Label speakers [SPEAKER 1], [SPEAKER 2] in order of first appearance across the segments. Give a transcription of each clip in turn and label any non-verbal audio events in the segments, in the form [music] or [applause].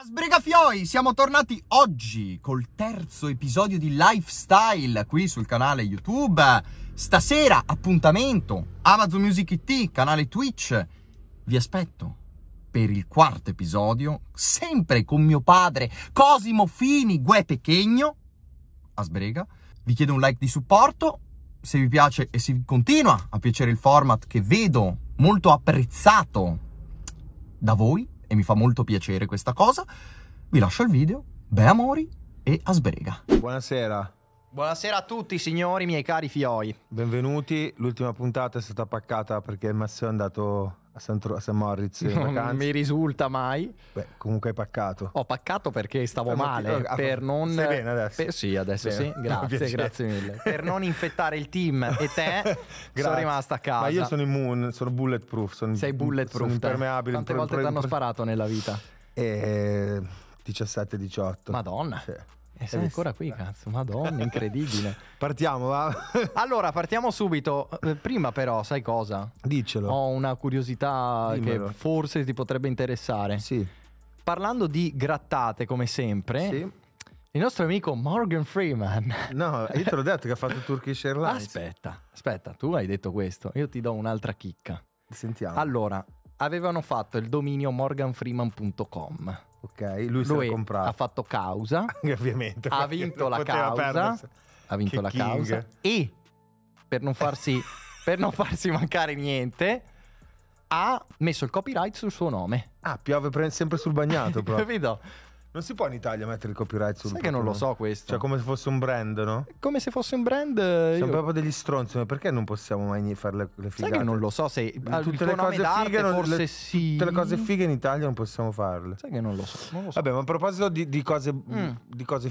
[SPEAKER 1] A Sbrigafioi siamo tornati oggi col terzo episodio di Lifestyle qui sul canale YouTube. Stasera appuntamento Amazon Music IT, canale Twitch. Vi aspetto per il quarto episodio, sempre con mio padre Cosimo Fini Gue Pechegno. A Sbrega. Vi chiedo un like di supporto se vi piace e se continua a piacere il format che vedo molto apprezzato da voi e mi fa molto piacere questa cosa. Vi lascio il video, be amori e a sbrega.
[SPEAKER 2] Buonasera. Buonasera a tutti signori, miei cari fioi. Benvenuti, l'ultima puntata è stata paccata perché Masseo è andato a San, Tro- a San Moritz non mi risulta mai
[SPEAKER 1] Beh, comunque hai paccato ho paccato perché stavo Stiamo male ti... per ah, non stai bene
[SPEAKER 2] adesso per... sì adesso bene. sì ah, grazie grazie mille
[SPEAKER 1] per non infettare il team e te [laughs] sono rimasto a casa ma io sono
[SPEAKER 2] immune sono bulletproof sono, sei bulletproof sono impermeabile quante impre... volte impre... ti hanno sparato nella vita eh, 17-18 madonna sì. E eh, sei ancora qui, cazzo, madonna, incredibile.
[SPEAKER 1] [laughs] partiamo, va. [laughs] allora, partiamo subito. Eh, prima però, sai cosa? Diccelo. Ho una curiosità Dimmelo. che forse ti potrebbe interessare. Sì. Parlando di grattate, come sempre, sì. il nostro amico Morgan Freeman. No, io te
[SPEAKER 2] l'ho [laughs] detto che ha fatto Turkish Airlines. Aspetta,
[SPEAKER 1] aspetta, tu hai detto questo. Io ti do un'altra chicca. Sentiamo. Allora, avevano fatto il dominio morganfreeman.com Ok, lui, lui ha fatto causa, [laughs] ovviamente, ha vinto la causa, perdersi. ha vinto che la King. causa e per non, farsi, [laughs] per non farsi mancare niente
[SPEAKER 2] ha messo il copyright sul suo nome. Ah, piove sempre sul bagnato, [laughs] proprio. Capito? Non si può in Italia mettere il copyright sul Sai che non lo so questo. Cioè, come se fosse un brand, no? Come se fosse un brand. Siamo io... proprio degli stronzi, ma perché non possiamo mai fare le, le figate? Sai che non lo so se. Ah, tutte le cose fighe, forse le, sì. Tutte le cose fighe in Italia non possiamo farle. Sai che non lo so. Non lo so. Vabbè, ma a proposito di, di cose. Mm. Di cose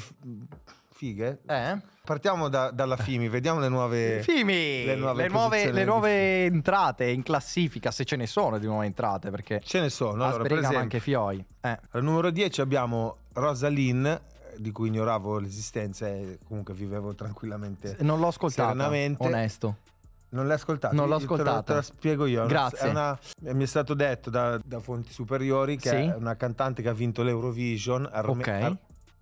[SPEAKER 2] Fighe? Eh? Partiamo da, dalla Fimi, vediamo le nuove, Fimi! Le nuove, le nuove, le nuove entrate in
[SPEAKER 1] classifica, se ce ne sono di nuove entrate, perché ce ne sono. Allora, per esempio, anche
[SPEAKER 2] Fioi. Eh. Al numero 10 abbiamo Rosalyn, eh, di cui ignoravo l'esistenza e comunque vivevo tranquillamente. Non l'ho ascoltata, onesto. Non l'hai ascoltato? Non l'ho ascoltato. Te, te la, spiego io. Grazie. È una, mi è stato detto da, da fonti superiori che sì? è una cantante che ha vinto l'Eurovision. Arme- okay. ar-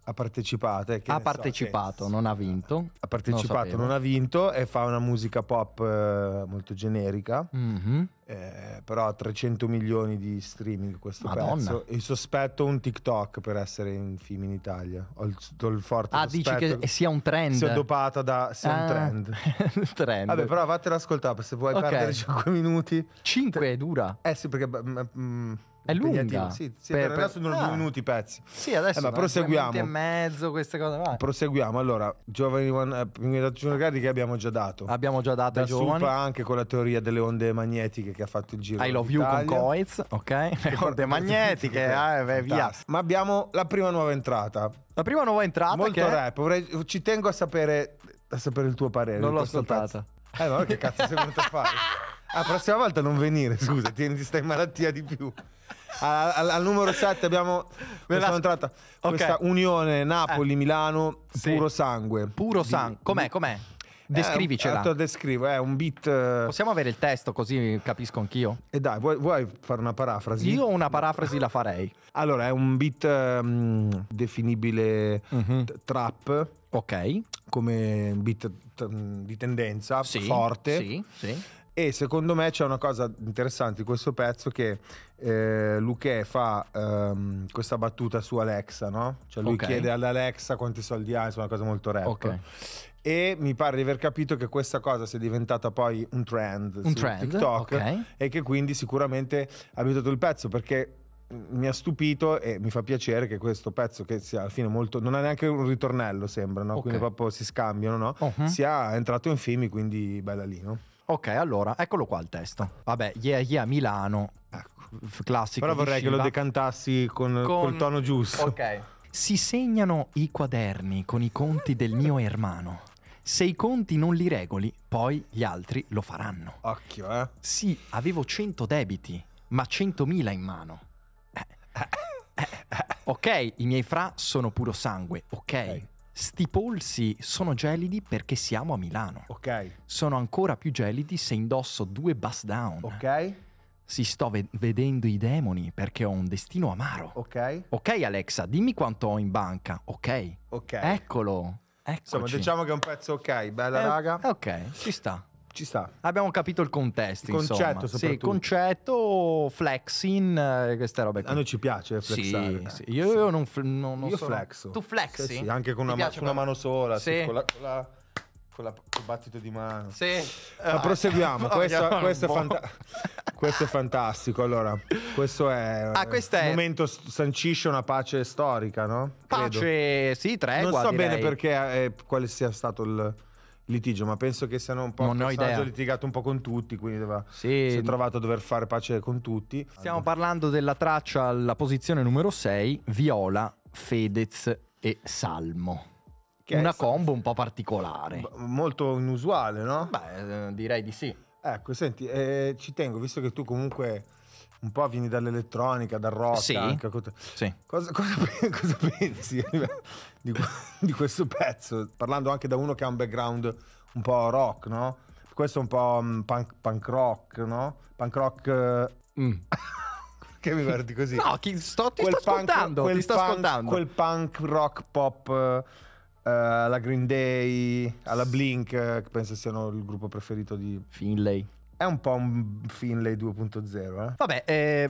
[SPEAKER 2] ha partecipato, eh, ha partecipato so, non ha vinto. Ha partecipato, non, non, ha vinto e fa una musica pop eh, molto generica, mm-hmm. eh, però ha 300 milioni di streaming questo Madonna. pezzo. E sospetto un TikTok per essere in film in Italia. Ho il, ho il forte ah, dici che sia un trend. Sia dopata da... sia ah, un trend. [laughs] trend. Vabbè, però vattene ascoltare, se vuoi okay. perdere 5 minuti. 5 è dura. Eh sì, perché... Mh, mh, è lunga. Sì, sì per, per, adesso per... sono ah. minuti i pezzi. Sì, adesso eh, proseguiamo. e
[SPEAKER 1] mezzo queste cose. Vai.
[SPEAKER 2] Proseguiamo. Allora, giovani Pinguetta Junior Gardi che abbiamo già dato. Abbiamo già dato ai giovani. anche con la teoria delle onde magnetiche che ha fatto il giro. I love you con Coiz, ok? Le onde [laughs] magnetiche, eh, beh, via. Ma abbiamo la prima nuova entrata. La prima nuova entrata Molto che... rap, vorrei... ci tengo a sapere, a sapere il tuo parere. Non l'ho ascoltata. Pezzo. Eh, ma che cazzo sei venuto a fare? La [laughs] ah, prossima volta non venire, scusa, ti stai in malattia di più al, al, numero 7 abbiamo [laughs] questa, entrata, questa okay. unione Napoli-Milano, eh. sì. puro sangue. Puro sangue. Com'è? Com'è? Eh, Descrivicela. Eh,
[SPEAKER 1] descrivo, è un beat. Eh. Possiamo avere il testo così capisco
[SPEAKER 2] anch'io. E dai, vuoi, vuoi fare una parafrasi? Io una parafrasi la farei. Allora, è un beat um, definibile mm-hmm. trap. Ok. Come beat t- di tendenza sì, forte. Sì, sì. E secondo me c'è una cosa interessante in questo pezzo che eh, Luque fa ehm, questa battuta su Alexa, no? Cioè lui okay. chiede ad Alexa quanti soldi ha, insomma, una cosa molto rap. Okay. E mi pare di aver capito che questa cosa sia diventata poi un trend un su trend? TikTok okay. e che quindi sicuramente ha aiutato il pezzo perché mm, mi ha stupito e mi fa piacere che questo pezzo che sia alla fine molto non ha neanche un ritornello sembra no? okay. quindi proprio si scambiano no? Uh-huh. sia entrato in film quindi bella lì no? Ok, allora, eccolo qua il testo.
[SPEAKER 1] Vabbè, yeah, yeah, Milano. Ecco,
[SPEAKER 2] classico. Però vorrei che lo decantassi con, con... col tono giusto. Ok.
[SPEAKER 1] Si segnano i quaderni con i conti del mio ermano. Se i conti non li regoli, poi gli altri lo faranno. Occhio, eh. Sì, avevo 100 debiti, ma 100.000 in mano. Eh eh, eh. eh. Ok, i miei fra sono puro sangue, ok. okay sti polsi sono gelidi perché siamo a Milano. Ok. Sono ancora più gelidi se indosso due bus down. Ok. Si sto ve- vedendo i demoni perché ho un destino amaro. Ok. Ok Alexa, dimmi quanto ho in banca. Ok. Ok. Eccolo.
[SPEAKER 2] Eccoci. Insomma, diciamo che è un pezzo ok, bella Eh, raga. Ok,
[SPEAKER 1] ci sta ci sta. Abbiamo capito il contesto, il concetto, insomma. Sì, concetto, flexing, eh, queste robe qui. A noi ci piace flexare. Sì, eh. sì. Io, io, non, non, io sono... flexo. Tu
[SPEAKER 2] flexi? Sì, anche con una, ma, una, mano sola, con la, con la con, la, il battito di mano. Sì. Ma ah. proseguiamo, questo, [laughs] questo, è fanta- [laughs] questo, è fantastico. Allora, questo è ah, questo è... momento sancisce una pace storica, no? Credo. Pace, sì, tre. Non so direi. bene perché eh, quale sia stato il litigio, ma penso che siano un po' non ho idea. litigato un po' con tutti, quindi doveva, sì. si è trovato a dover fare pace con tutti. Stiamo
[SPEAKER 1] parlando della traccia alla posizione numero 6, Viola, Fedez e Salmo. Che una combo un po' particolare.
[SPEAKER 2] Molto inusuale, no? Beh, eh, direi di sì. Ecco, senti, eh, ci tengo, visto che tu comunque un po' vieni dall'elettronica, dal rock. Sì. Anche. sì. Cosa, cosa, [laughs] cosa pensi di, di, questo pezzo? Parlando anche da uno che ha un background un po' rock, no? Questo è un po' mm, punk, punk rock, no? Punk rock... Eh, mm. [laughs] che mi guardi così? No, chi,
[SPEAKER 1] sto, ti quel sto punk, ascoltando, quel sto punk, ascoltando. Quel
[SPEAKER 2] punk rock pop... Uh, alla Green Day, alla Blink, eh, che penso siano il gruppo preferito di Finlay. È un po' un Finlay 2.0, eh?
[SPEAKER 1] Vabbè, eh,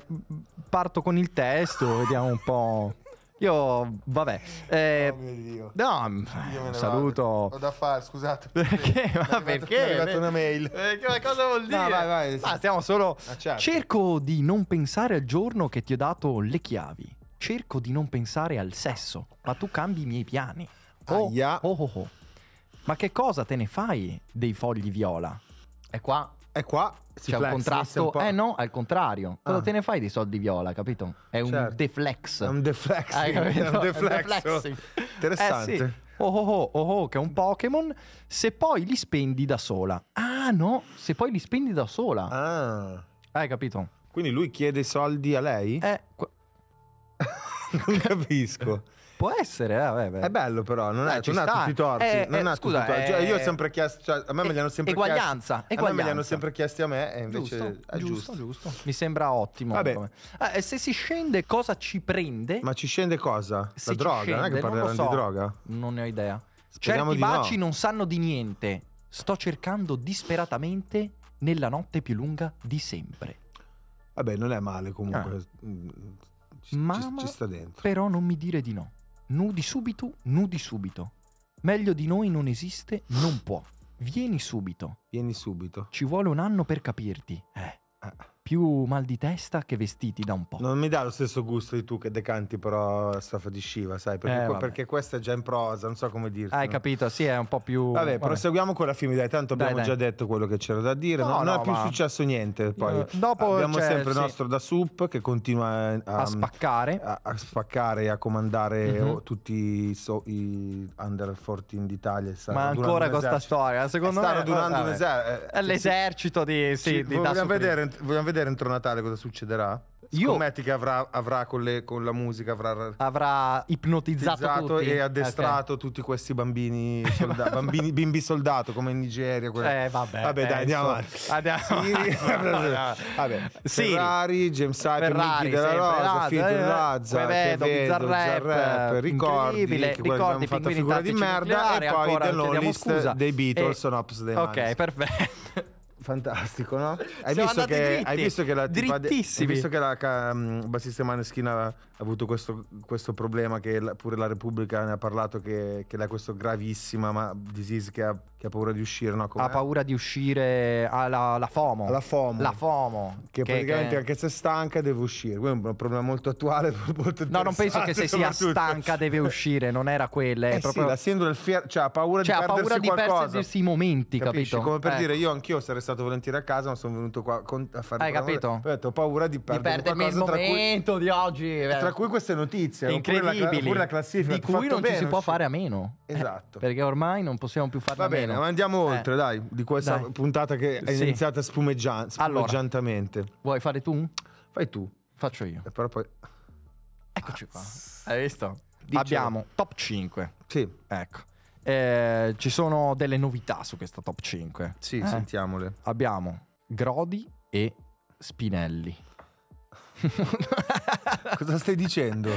[SPEAKER 1] parto con il testo, vediamo un po'. Io, vabbè, eh, oh mio Dio. no, Io mm, saluto. Vado.
[SPEAKER 2] Ho da fare, scusate. Perché? Ma perché? Mi è arrivata una mail. Eh, cosa vuol dire? No, vai, vai. Ma ah,
[SPEAKER 1] stiamo solo. Ah, certo. Cerco di non pensare al giorno che ti ho dato le chiavi. Cerco di non pensare al sesso, ma tu cambi i miei piani. Oh, Aia. oh, oh, oh. Ma che cosa te ne fai dei fogli viola? È qua e qua c'è un contrasto. Un eh no, al contrario. Cosa ah. te ne fai dei soldi viola, capito? È un certo. deflex. È un deflex. È un deflex. Oh.
[SPEAKER 2] Interessante. Eh, sì.
[SPEAKER 1] Oh, oh oh oh oh che è un Pokémon. Se poi li spendi da sola. Ah no, se poi li spendi da sola. Ah. Hai
[SPEAKER 2] capito? Quindi lui chiede soldi a lei? Eh. [laughs] non capisco. Può essere, eh, beh, È bello però, non, eh, è, non ha tutti i torti. Eh, non eh, ha scusa, tutti i torti. Cioè, io ho eh, sempre chiesto, cioè, a me me li eh, hanno sempre eguaglianza, chiesti. Eguaglianza. A me me li hanno sempre chiesti a me e invece giusto, è giusto.
[SPEAKER 1] giusto. Mi sembra ottimo. Vabbè. Ah, se si scende cosa ci prende? Ma ci scende cosa? Se La droga? Scende, non è che parleranno so. di droga? Non ne ho idea. Speriamo Certi baci no. non sanno di niente. Sto cercando disperatamente nella notte più lunga di sempre. Vabbè, non è male comunque. Ah.
[SPEAKER 2] Mm, ci,
[SPEAKER 1] Mamma, ci sta dentro. Però non mi dire di no. Nudi subito, nudi subito. Meglio di noi non esiste, non può. Vieni subito. Vieni subito. Ci vuole un anno per capirti. Eh. Ah più mal di testa che vestiti da un
[SPEAKER 2] po'. Non mi dà lo stesso gusto di tu che decanti però la strofa di Shiva, sai, perché, eh, perché, questa è già in prosa, non so come dirti. Hai capito, sì, è un po' più... Vabbè, vabbè. proseguiamo con la film, dai, tanto abbiamo dai, dai. già detto quello che c'era da dire, no, no, non no, è più ma... successo niente. Poi eh, dopo abbiamo cioè, sempre il sì. nostro da Sup che continua a, a spaccare a, a, spaccare e a comandare mm-hmm. tutti i, so, i, under 14 d'Italia. Ma ancora questa storia, secondo stanno me... Stanno durando eh, un esercito. È eh, eh, l'esercito di... Sì, di vogliamo, vedere, vogliamo vedere vedere entro Natale cosa succederà? Io Scommetti che avrà, avrà con, le, con, la musica avrà, avrà ipnotizzato, ipnotizzato e addestrato okay. tutti questi bambini, [laughs] solda- bambini, bimbi soldato come in Nigeria. Quella... Eh, vabbè, vabbè dai, andiamo avanti. Andiamo. Sì, [laughs] vabbè. Sì. Ferrari, James Hype, Ferrari, Mickey della Rosa, Fido eh, Lazza, Quevedo, Bizzarrap, ricordi, che ricordi, fatto figura di merda e poi The Lonely dei Beatles Sono on Ops Ok, perfetto fantastico, no? Hai, visto che, hai visto che, la tipa de, hai visto che la um, bassista Maneschina ha, ha avuto questo, questo problema che la, pure la Repubblica ne ha parlato che, che ha questa gravissima ma, disease che ha che ha paura di uscire, no? Com'è? Ha
[SPEAKER 1] paura di uscire, alla la, FOMO. La FOMO. La FOMO.
[SPEAKER 2] Che, che praticamente che... anche se è stanca deve uscire, questo è un problema molto attuale. Molto no, non penso che se sia stanca
[SPEAKER 1] deve uscire, non era quella. È eh proprio... sì, la sindrome del fier... cioè ha paura cioè, di ha paura di qualcosa. perdersi i
[SPEAKER 2] momenti, Capisci? capito? Come per eh. dire, io anch'io sarei stato volentieri a casa, ma sono venuto qua con... a fare... Hai capito? Ho detto, ho paura di perdere di perdermi il momento
[SPEAKER 1] cui... di oggi. Eh. Tra cui queste notizie, incredibili, oppure la, oppure la classifica. Di cui non ci si può fare a meno. Eh, esatto.
[SPEAKER 2] Perché ormai non possiamo più farne a meno bene, ma andiamo eh. oltre, dai, di questa dai. puntata che è sì. iniziata spumeggia- spumeggiantamente. Allora, vuoi fare tu? Fai tu. Faccio io. E eh, però poi... Eccoci qua. Hai visto?
[SPEAKER 1] Dicevo. Abbiamo top 5. Sì. Ecco. Eh, ci sono delle novità su questa top 5. Sì, eh? sentiamole. Abbiamo Grodi e Spinelli. [laughs] Cosa stai dicendo?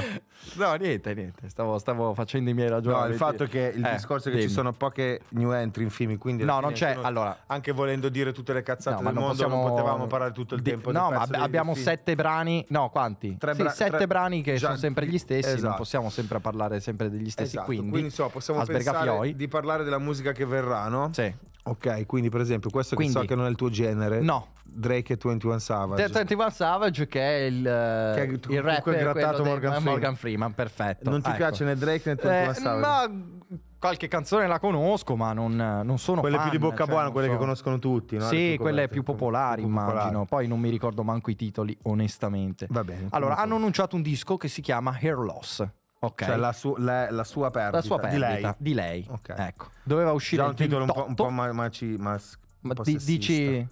[SPEAKER 1] No, niente,
[SPEAKER 2] niente. Stavo, stavo facendo i miei ragionamenti. No, il fatto che il eh, discorso è che dimmi. ci sono poche new entry in film, quindi No, non c'è. Uno, allora, anche volendo dire tutte le cazzate no, del non mondo, possiamo... non potevamo parlare tutto il di... tempo No, ma abbiamo sette
[SPEAKER 1] brani, no, quanti? Tre sì, sette tre... brani che Gian... sono sempre gli stessi, esatto. non possiamo
[SPEAKER 2] sempre parlare sempre degli stessi, esatto. quindi, quindi insomma, possiamo pensare di parlare della musica che verrà, no? Sì. Ok, quindi per esempio questo quindi, che so che non è il tuo genere. No, Drake e 21 Savage.
[SPEAKER 1] 21 Savage che è il, che è eh, il rapper grattato Morgan, eh, Morgan
[SPEAKER 2] Freeman. perfetto. Non ti ecco. piace né Drake né 21 eh, Savage?
[SPEAKER 1] Ma qualche canzone la conosco, ma non, non sono quelle fan, più di bocca cioè, buona, quelle so. che conoscono
[SPEAKER 2] tutti. No? Sì, quelle più
[SPEAKER 1] popolari, più immagino. Poi non mi ricordo manco i titoli, onestamente. Va bene. Allora, hanno annunciato un disco che si chiama Hair Loss.
[SPEAKER 2] Okay. Cioè la, su- la, la, sua perdita, la sua perdita di lei. Di lei. Okay. Ecco. Doveva uscire Già un titolo 28. un po', un po ma, ma, ci, ma, ma di, dici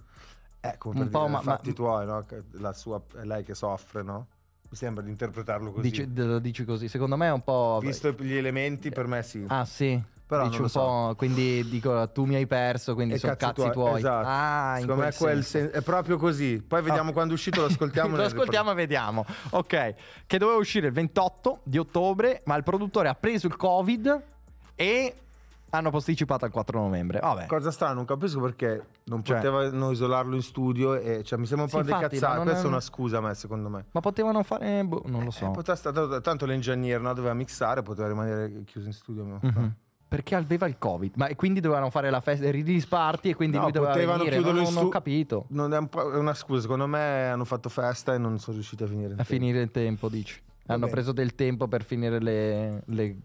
[SPEAKER 2] eh, come un po' dire, ma, fatti ma... tuoi, no? La sua, lei che soffre, no? Mi sembra di interpretarlo così. Dici,
[SPEAKER 1] dici così? Secondo me è un
[SPEAKER 2] po'. Visto gli elementi, per me sì. Ah, sì. Però dici un so. po',
[SPEAKER 1] quindi dico, tu mi hai perso, quindi e sono cazzi, cazzi tuoi. Esatto. Ah, Secondo me quel sen- è proprio così. Poi vediamo ah. quando è uscito, lo ascoltiamo. [laughs] lo ascoltiamo e vediamo. Ok, che doveva uscire il 28 di ottobre,
[SPEAKER 2] ma il produttore ha preso il Covid e hanno posticipato al 4 novembre. Vabbè. Cosa strana, non capisco perché non cioè, potevano isolarlo in studio. E, cioè, mi sembra un po' sì, di cazzate. Questa è una scusa, ma secondo me. Ma potevano fare. Eh, boh, non lo eh, so. Eh, poteva, stato, tanto l'ingegnere no, doveva mixare, poteva rimanere chiuso in studio. Mm-hmm. Perché aveva il covid, ma e quindi dovevano fare la festa,
[SPEAKER 1] il release e quindi no, lui doveva potevano venire, chiuderlo non, non ho
[SPEAKER 2] capito. Non è, un è, una scusa, secondo me hanno fatto festa e non sono riusciti a finire il a tempo. finire il tempo, dici. Hanno preso del tempo per finire le, le,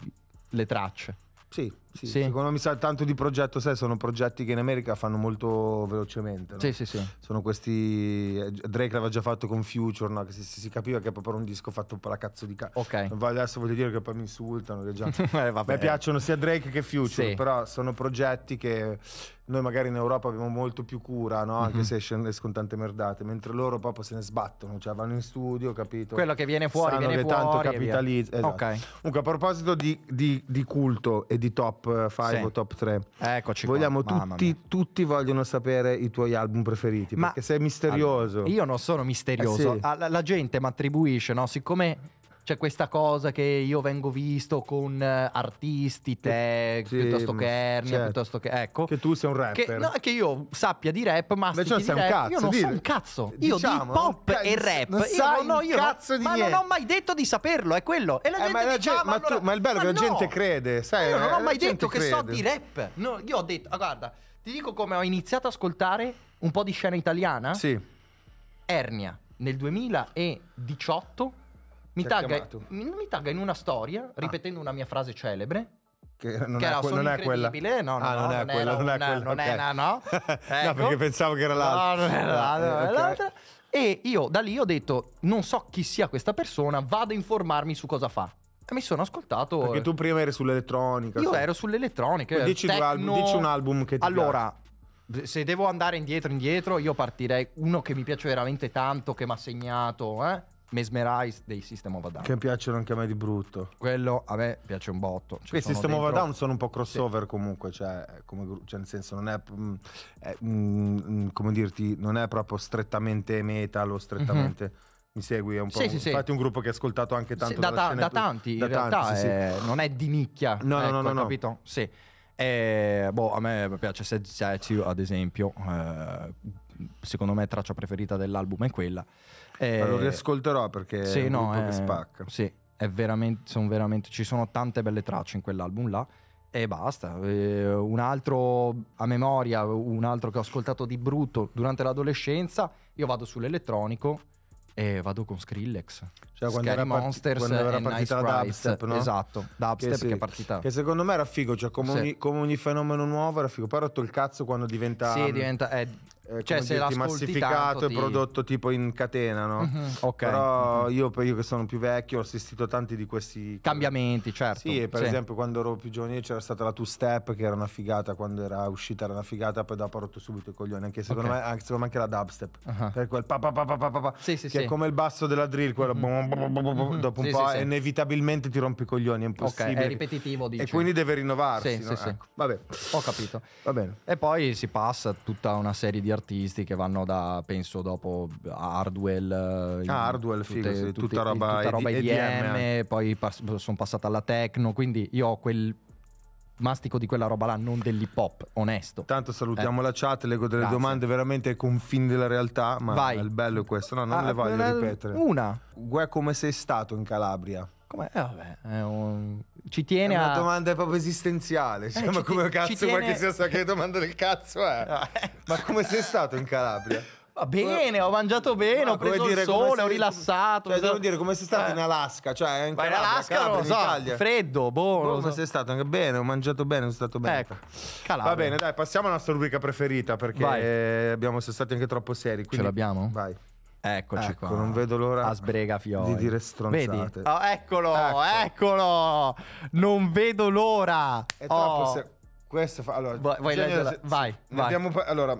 [SPEAKER 2] le tracce. Sì, sì, sì. Secondo me tanto di progetto, sai, sono progetti che in America fanno molto velocemente. No? Sì, sì, sì. Sono questi. Eh, Drake l'aveva già fatto con Future, no? Che si, si, capiva che è proprio un disco fatto per la cazzo di cazzo. Ok. Adesso voglio dire che poi mi insultano. Che già... [laughs] eh, vabbè. Mi piacciono sia Drake che Future, sì. però sono progetti che noi magari in Europa abbiamo molto più cura, no? anche mm-hmm. se escono con tante merdate, mentre loro proprio se ne sbattono, cioè vanno in studio, capito? Quello che viene fuori Sanno viene che fuori, tanto capitalizza. Esatto. Okay. Comunque, a proposito di, di, di, culto e di top 5 sì. o top 3, eccoci. Vogliamo qua. Tutti, tutti vogliono sapere i tuoi album preferiti, Ma perché sei misterioso. Allora, io non sono misterioso, eh sì. Ah,
[SPEAKER 1] la, la, gente mi attribuisce, no? siccome c'è questa cosa che io vengo visto con eh, artisti, te, sì, piuttosto che Ernia, certo. piuttosto che... Ecco. Che tu sei un rapper. Che, no, che io sappia di rap, ma Beh, cioè, sei un cazzo, io diciamo, non dire. so un cazzo. Io diciamo, di pop ca- e rap, non io, no, io cazzo di ma niente. non ho mai detto di saperlo, è quello. E la eh, gente eh, ma, la dice, ah, gente, ma, allora, ma, il bello che la no. gente crede, sai? Io non eh, ho mai detto che so di rap. No, io ho detto, ah, guarda, ti dico come ho iniziato ad ascoltare un po' di scena italiana. Sì. Ernia, nel 2018 mi tagga, mi, mi tagga, in una storia, ah. ripetendo una mia frase celebre,
[SPEAKER 2] che non, che era, que- non è quella. No, no, ah, no, non, è quella, non, non è quella. Non okay. no, ecco. [laughs] no. perché ecco. pensavo che era l'altra. No, non era ah, l'altra. Okay. l'altra.
[SPEAKER 1] E io da lì ho detto, non so chi sia questa persona, vado a informarmi su cosa fa. E mi sono ascoltato. Perché tu prima
[SPEAKER 2] eri sull'elettronica. Io sai.
[SPEAKER 1] ero sull'elettronica. Dici, techno... album, dici, un album che ti Allora, piace. se devo andare indietro, indietro, io partirei uno che mi piace veramente tanto, che mi ha segnato, eh? Mesmerize dei System of a Down. Che
[SPEAKER 2] piacciono anche a me di brutto. Quello a me piace un botto. Ci Questi System dentro... of a Down sono un po' crossover sì. comunque, cioè, eh, come, cioè, nel senso non è, mm, è mm, mm, come dirti, non è proprio strettamente metal o strettamente... Mm-hmm. Mi segui, è un po'. Sì, un, sì, infatti, un gruppo che ho ascoltato anche tanto. Sì, da, da, da tanti, da in tanti, realtà sì, è, non
[SPEAKER 1] è di nicchia. No, ecco, no, no, no, capito? Sì. E, eh, boh, a me piace Sad Statue, ad esempio. Eh, secondo me traccia preferita dell'album è quella. Eh, Ma lo eh,
[SPEAKER 2] riascolterò perché sì, è un no, è, eh, spacca.
[SPEAKER 1] Sì, è veramente, sono veramente, ci sono tante belle tracce in quell'album là e basta. Eh, un altro a memoria, un altro che ho ascoltato di brutto durante l'adolescenza, io vado sull'elettronico e vado con Skrillex. Cioè, quando Scary era parti- Monsters quando era partita nice dubstep, no? Esatto, dubstep che, sì. che, è partita. Che
[SPEAKER 2] secondo me era figo, cioè come, sì. ogni, come ogni, fenomeno nuovo era figo, poi ho rotto il cazzo quando diventa Sì, diventa eh, eh, cioè, se dirti, massificato tanto, e prodotto tipo in catena, no? Mm-hmm. Okay. Però mm-hmm. Io, io, che sono più vecchio ho assistito a tanti di questi cambiamenti, certo. Sì, per sì. esempio quando ero più giovane c'era stata la Two Step che era una figata, quando era uscita era una figata, poi dopo ha rotto subito i coglioni, anche secondo, okay. me, anche, secondo me anche la dubstep, uh-huh. per quel pa pa pa pa pa pa, sì, sì, che sì. è come il basso della drill, quello mm-hmm. bo- bo- bo- dopo un po' inevitabilmente ti rompi i coglioni, è impossibile. Okay. È ripetitivo, dici. E quindi deve rinnovarsi, no? ecco. Vabbè. Ho capito. Va bene.
[SPEAKER 1] E poi si passa tutta una serie di artisti che vanno da, penso, dopo Hardwell. Eh, ah, Hardwell, tutte, figo, sì, tutte, tutta roba, tutta roba EDM, EDM. poi pas- sono passata alla techno, quindi io ho quel mastico di quella roba là, non dell'hip hop, onesto.
[SPEAKER 2] Tanto salutiamo eh. la chat, leggo delle Grazie. domande veramente ai confini della realtà, ma vai. il bello è questo, no, non ah, le voglio ripetere. Una. Guè, come sei stato in Calabria? Come, eh, vabbè, un... ci tiene è una a... domanda proprio esistenziale. Cioè, eh, ma come cazzo, tiene... che sia che domanda del cazzo è? [laughs] Eh. ma come sei stato in Calabria?
[SPEAKER 1] Va bene, ho mangiato bene, no, ho preso dire, il sole, sei, ho rilassato.
[SPEAKER 2] Cioè, devo dire, come sei stato eh. in Alaska? Cioè, in Calabria, in Alaska Calabria, non lo so, Italia. freddo, buono. Boh, boh, come so. sei stato? Anche bene, ho mangiato bene, sono stato bene. Ecco, Calabria. Va bene, dai, passiamo alla nostra rubrica preferita perché eh, abbiamo, siamo stati anche troppo seri. Quindi... Ce l'abbiamo? Vai. Eccoci ecco, qua. Non vedo l'ora a di dire stronzate. Oh, eccolo, ecco. eccolo. Non vedo l'ora. È troppo oh. Questo fa... allora, vai, vai, genere... vai, vai. Abbiamo... allora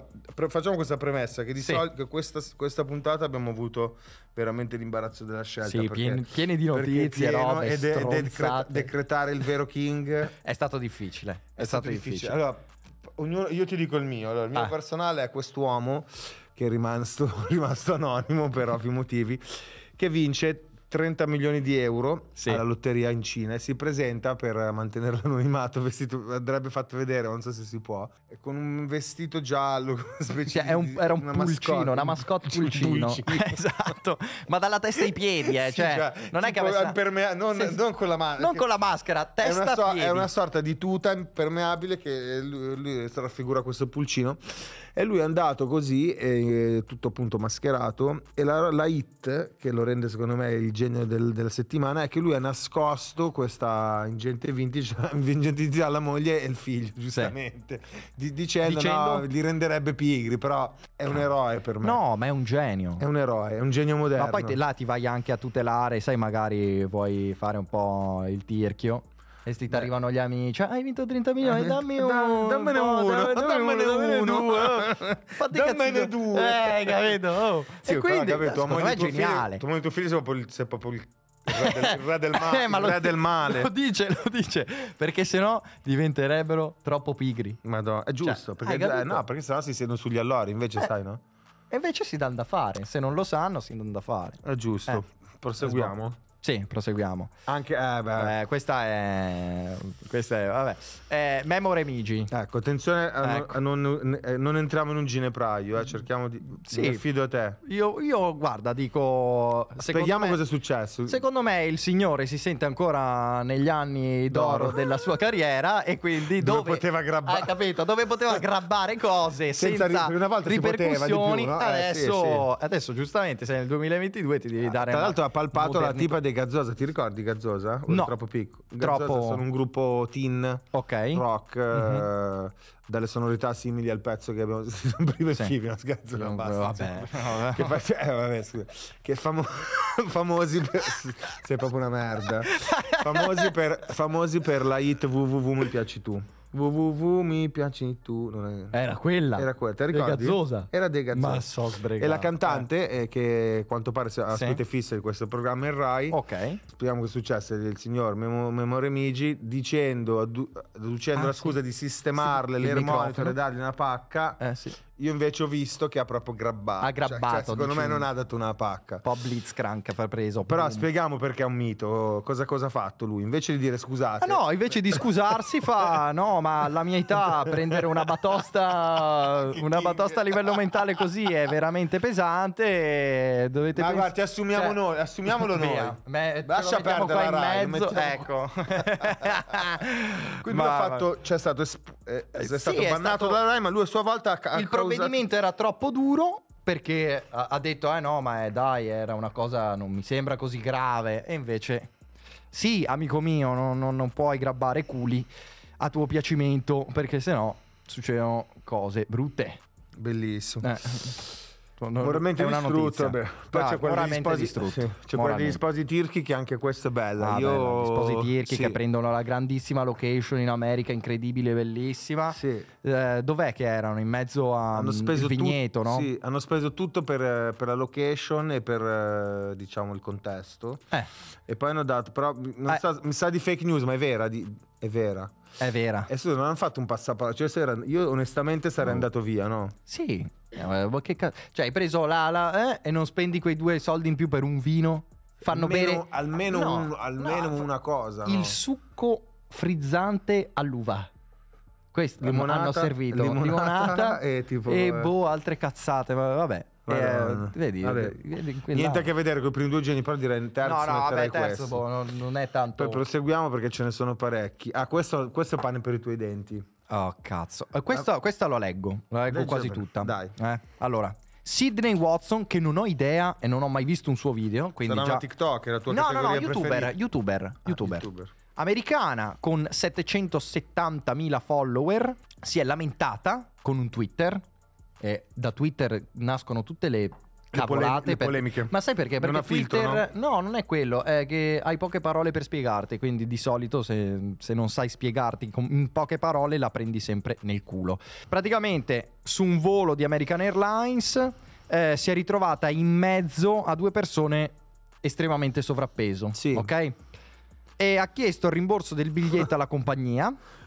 [SPEAKER 2] facciamo questa premessa che di sì. solito questa, questa, puntata abbiamo avuto veramente l'imbarazzo della scelta. Sì, perché... pieni, di notizie, no? E de, decret... decretare il vero King [laughs] è stato difficile. È, è stato, stato, difficile. difficile. Allora, ognuno... io ti dico il mio. Allora, il mio ah. personale è quest'uomo che è rimasto, [laughs] rimasto anonimo per ovvi motivi, che vince 30 milioni di euro sì. alla lotteria in Cina e si presenta per mantenere [laughs] l'anonimato vestito, andrebbe fatto vedere, non so se si può, con un vestito giallo speciale. Cioè, un, era un una pulcino, mascotte. una mascotte pulcino. [laughs] [laughs]
[SPEAKER 1] esatto, ma dalla testa ai piedi, eh, cioè, cioè, non è che avesse... Permea- non, sì, non, con la maschera. Non con la maschera, testa è una, so- è una
[SPEAKER 2] sorta di tuta impermeabile che lui, lui raffigura questo pulcino e lui è andato così, eh, tutto appunto mascherato e la, la hit che lo rende secondo me il genere, genio del, della settimana è che lui ha nascosto questa ingente vintage [laughs] alla moglie e al figlio, giustamente, sì. dicendo, dicendo... No, li renderebbe pigri, però è un ah. eroe per me. No, ma è un genio. È un eroe, è un
[SPEAKER 1] genio moderno. Ma poi te, là ti vai anche a tutelare, sai, magari vuoi fare un po' il tirchio e ti arrivano gli amici, ah, hai vinto 30 eh, milioni, eh, dammi uno, dammene uno, eh. [laughs] dammene uno,
[SPEAKER 2] dammene due, eh, capito? [laughs] Oh. Sì, e quindi, capito, secondo me è geniale. Tuo tuo figlio sei proprio il il re del, male, eh, il re del [laughs] male. Lo dice, lo dice, perché sennò diventerebbero troppo pigri. Madonna, è cioè, giusto, cioè, perché, eh, no, perché sennò si siedono sugli allori, invece eh, sai, no?
[SPEAKER 1] E invece si danno da fare, se non lo sanno si danno da fare. È giusto, proseguiamo.
[SPEAKER 2] Sì, proseguiamo.
[SPEAKER 1] Anche, eh, beh. Eh, questa
[SPEAKER 2] è. Questa è. Vabbè. Eh, Memo Remigi. Ecco, attenzione a, ecco. non, a eh, non, entriamo in un ginepraio, eh, mm. cerchiamo di. Sì. Mi a te.
[SPEAKER 1] Io, io guarda,
[SPEAKER 2] dico. Vediamo cosa è successo.
[SPEAKER 1] Secondo me il signore si sente ancora negli anni d'oro, d'oro. della sua carriera e quindi dove, dove poteva grabbare. Hai capito? Dove poteva grabbare cose senza, senza una volta ripercussioni. Più, no? Eh, adesso, sì,
[SPEAKER 2] sì. adesso, giustamente, sei nel 2022 ti devi ah, dare. Tra l'altro, ha palpato la tipa dei Gazzosa, ti ricordi Gazzosa? O no, troppo piccolo. Gazzosa troppo... sono un gruppo teen okay. rock mm-hmm. eh, dalle sonorità simili al pezzo che abbiamo [laughs] sentito prima in sì. film, non basta. Vabbè. Che, fa... [laughs] eh, vabbè, che famo... [laughs] famosi per... sei proprio una merda. Famosi per... famosi per la hit www mi piaci tu www mi piaci tu non è... era quella era quella te ricordi? Gazzosa. era De Gazzosa ma so sbregato e la cantante eh. Eh, che quanto pare ha sì. spite fisse di questo programma in Rai ok speriamo che successe del signor Memo, Memore Migi dicendo addu- adducendo ah, la sì. scusa di sistemarle sì, le ermoniche dargli una pacca eh sì io invece ho visto che ha proprio grabbato. Ha cioè, grabbato. Cioè, cioè, secondo me non ha dato una pacca. Un po' blitzcrank ha preso. Però quindi. spieghiamo perché è un mito. Cosa, cosa, ha fatto lui? Invece di dire scusate. Ah,
[SPEAKER 1] no, invece di scusarsi fa [laughs] no, ma la mia età prendere una batosta, una batosta a livello mentale così è veramente pesante. Eh, dovete ma pens- guarda, ti assumiamo cioè, noi, assumiamolo [laughs] noi.
[SPEAKER 2] Me, Lascia perdere la Rai, mezzo, ecco. [laughs] quindi ma, fatto, cioè, è stato, esp- eh, è, eh, stato è bannato stato... dalla Rai, ma lui a sua volta ha il problema provvedimento era troppo duro
[SPEAKER 1] perché ha detto, eh no, ma eh, dai, era una cosa, non mi sembra così grave. E invece, sì, amico mio, non, non, non puoi grabbare culi a tuo piacimento perché sennò succedono cose brutte. Bellissimo. Eh. Non, moralmente distrutto, vabbè. Poi ah, c'è quella degli sposi, distrutto, sì. c'è quella degli
[SPEAKER 2] sposi tirchi che anche questa è bella. Ah, Io... Bella. Gli sposi tirchi sì. che
[SPEAKER 1] prendono la grandissima location in America, incredibile, bellissima. Sì. Eh, dov'è che
[SPEAKER 2] erano? In mezzo a mm, un vigneto, tu... no? Sì, hanno speso tutto per, eh, per la location e per eh, diciamo il contesto. Eh. E poi hanno dato, però eh. so, mi sa di fake news, ma è vera, di, è vera. È vera. E eh, scusa, non hanno fatto un passaparola. Cioè, io onestamente sarei no. Mm. andato via, no? Sì. Eh, che ca- cioè, hai preso l'ala eh, e
[SPEAKER 1] non spendi quei due soldi in più per un vino? Fanno Meno, bere almeno, no, un, almeno no,
[SPEAKER 2] una cosa. Il no.
[SPEAKER 1] succo frizzante all'uva. Questo limonata, hanno servito limonata, limonata [laughs] e, tipo, e boh, altre cazzate, ma vabbè. Eh, vedi, vabbè. vedi niente a che
[SPEAKER 2] vedere con i primi due geni, però direi in terzo no, no, vabbè, terzo boh, non, non, è tanto. Poi proseguiamo perché ce ne sono parecchi. Ah, questo, questo è pane per i tuoi denti. Oh, cazzo. Eh, questa, eh. questa la leggo, la leggo Leggevela. quasi tutta. Dai. Eh? Allora,
[SPEAKER 1] Sidney Watson, che non ho idea e non ho mai visto un suo video. Quindi Sarà già... una TikTok,
[SPEAKER 2] la tua no, No, no, YouTuber,
[SPEAKER 1] YouTuber, ah, YouTuber. YouTuber. Americana con 770.000 follower si è lamentata con un Twitter. E da Twitter nascono tutte le cavolate, le polemiche. Ma sai perché? Perché non Twitter, filtro, no? no? non è quello, è che hai poche parole per spiegarti, quindi di solito se, se non sai spiegarti in poche parole la prendi sempre nel culo. Praticamente su un volo di American Airlines eh, si è ritrovata in mezzo a due persone estremamente sovrappeso, sì. ok? E ha chiesto il rimborso del biglietto alla compagnia. [laughs]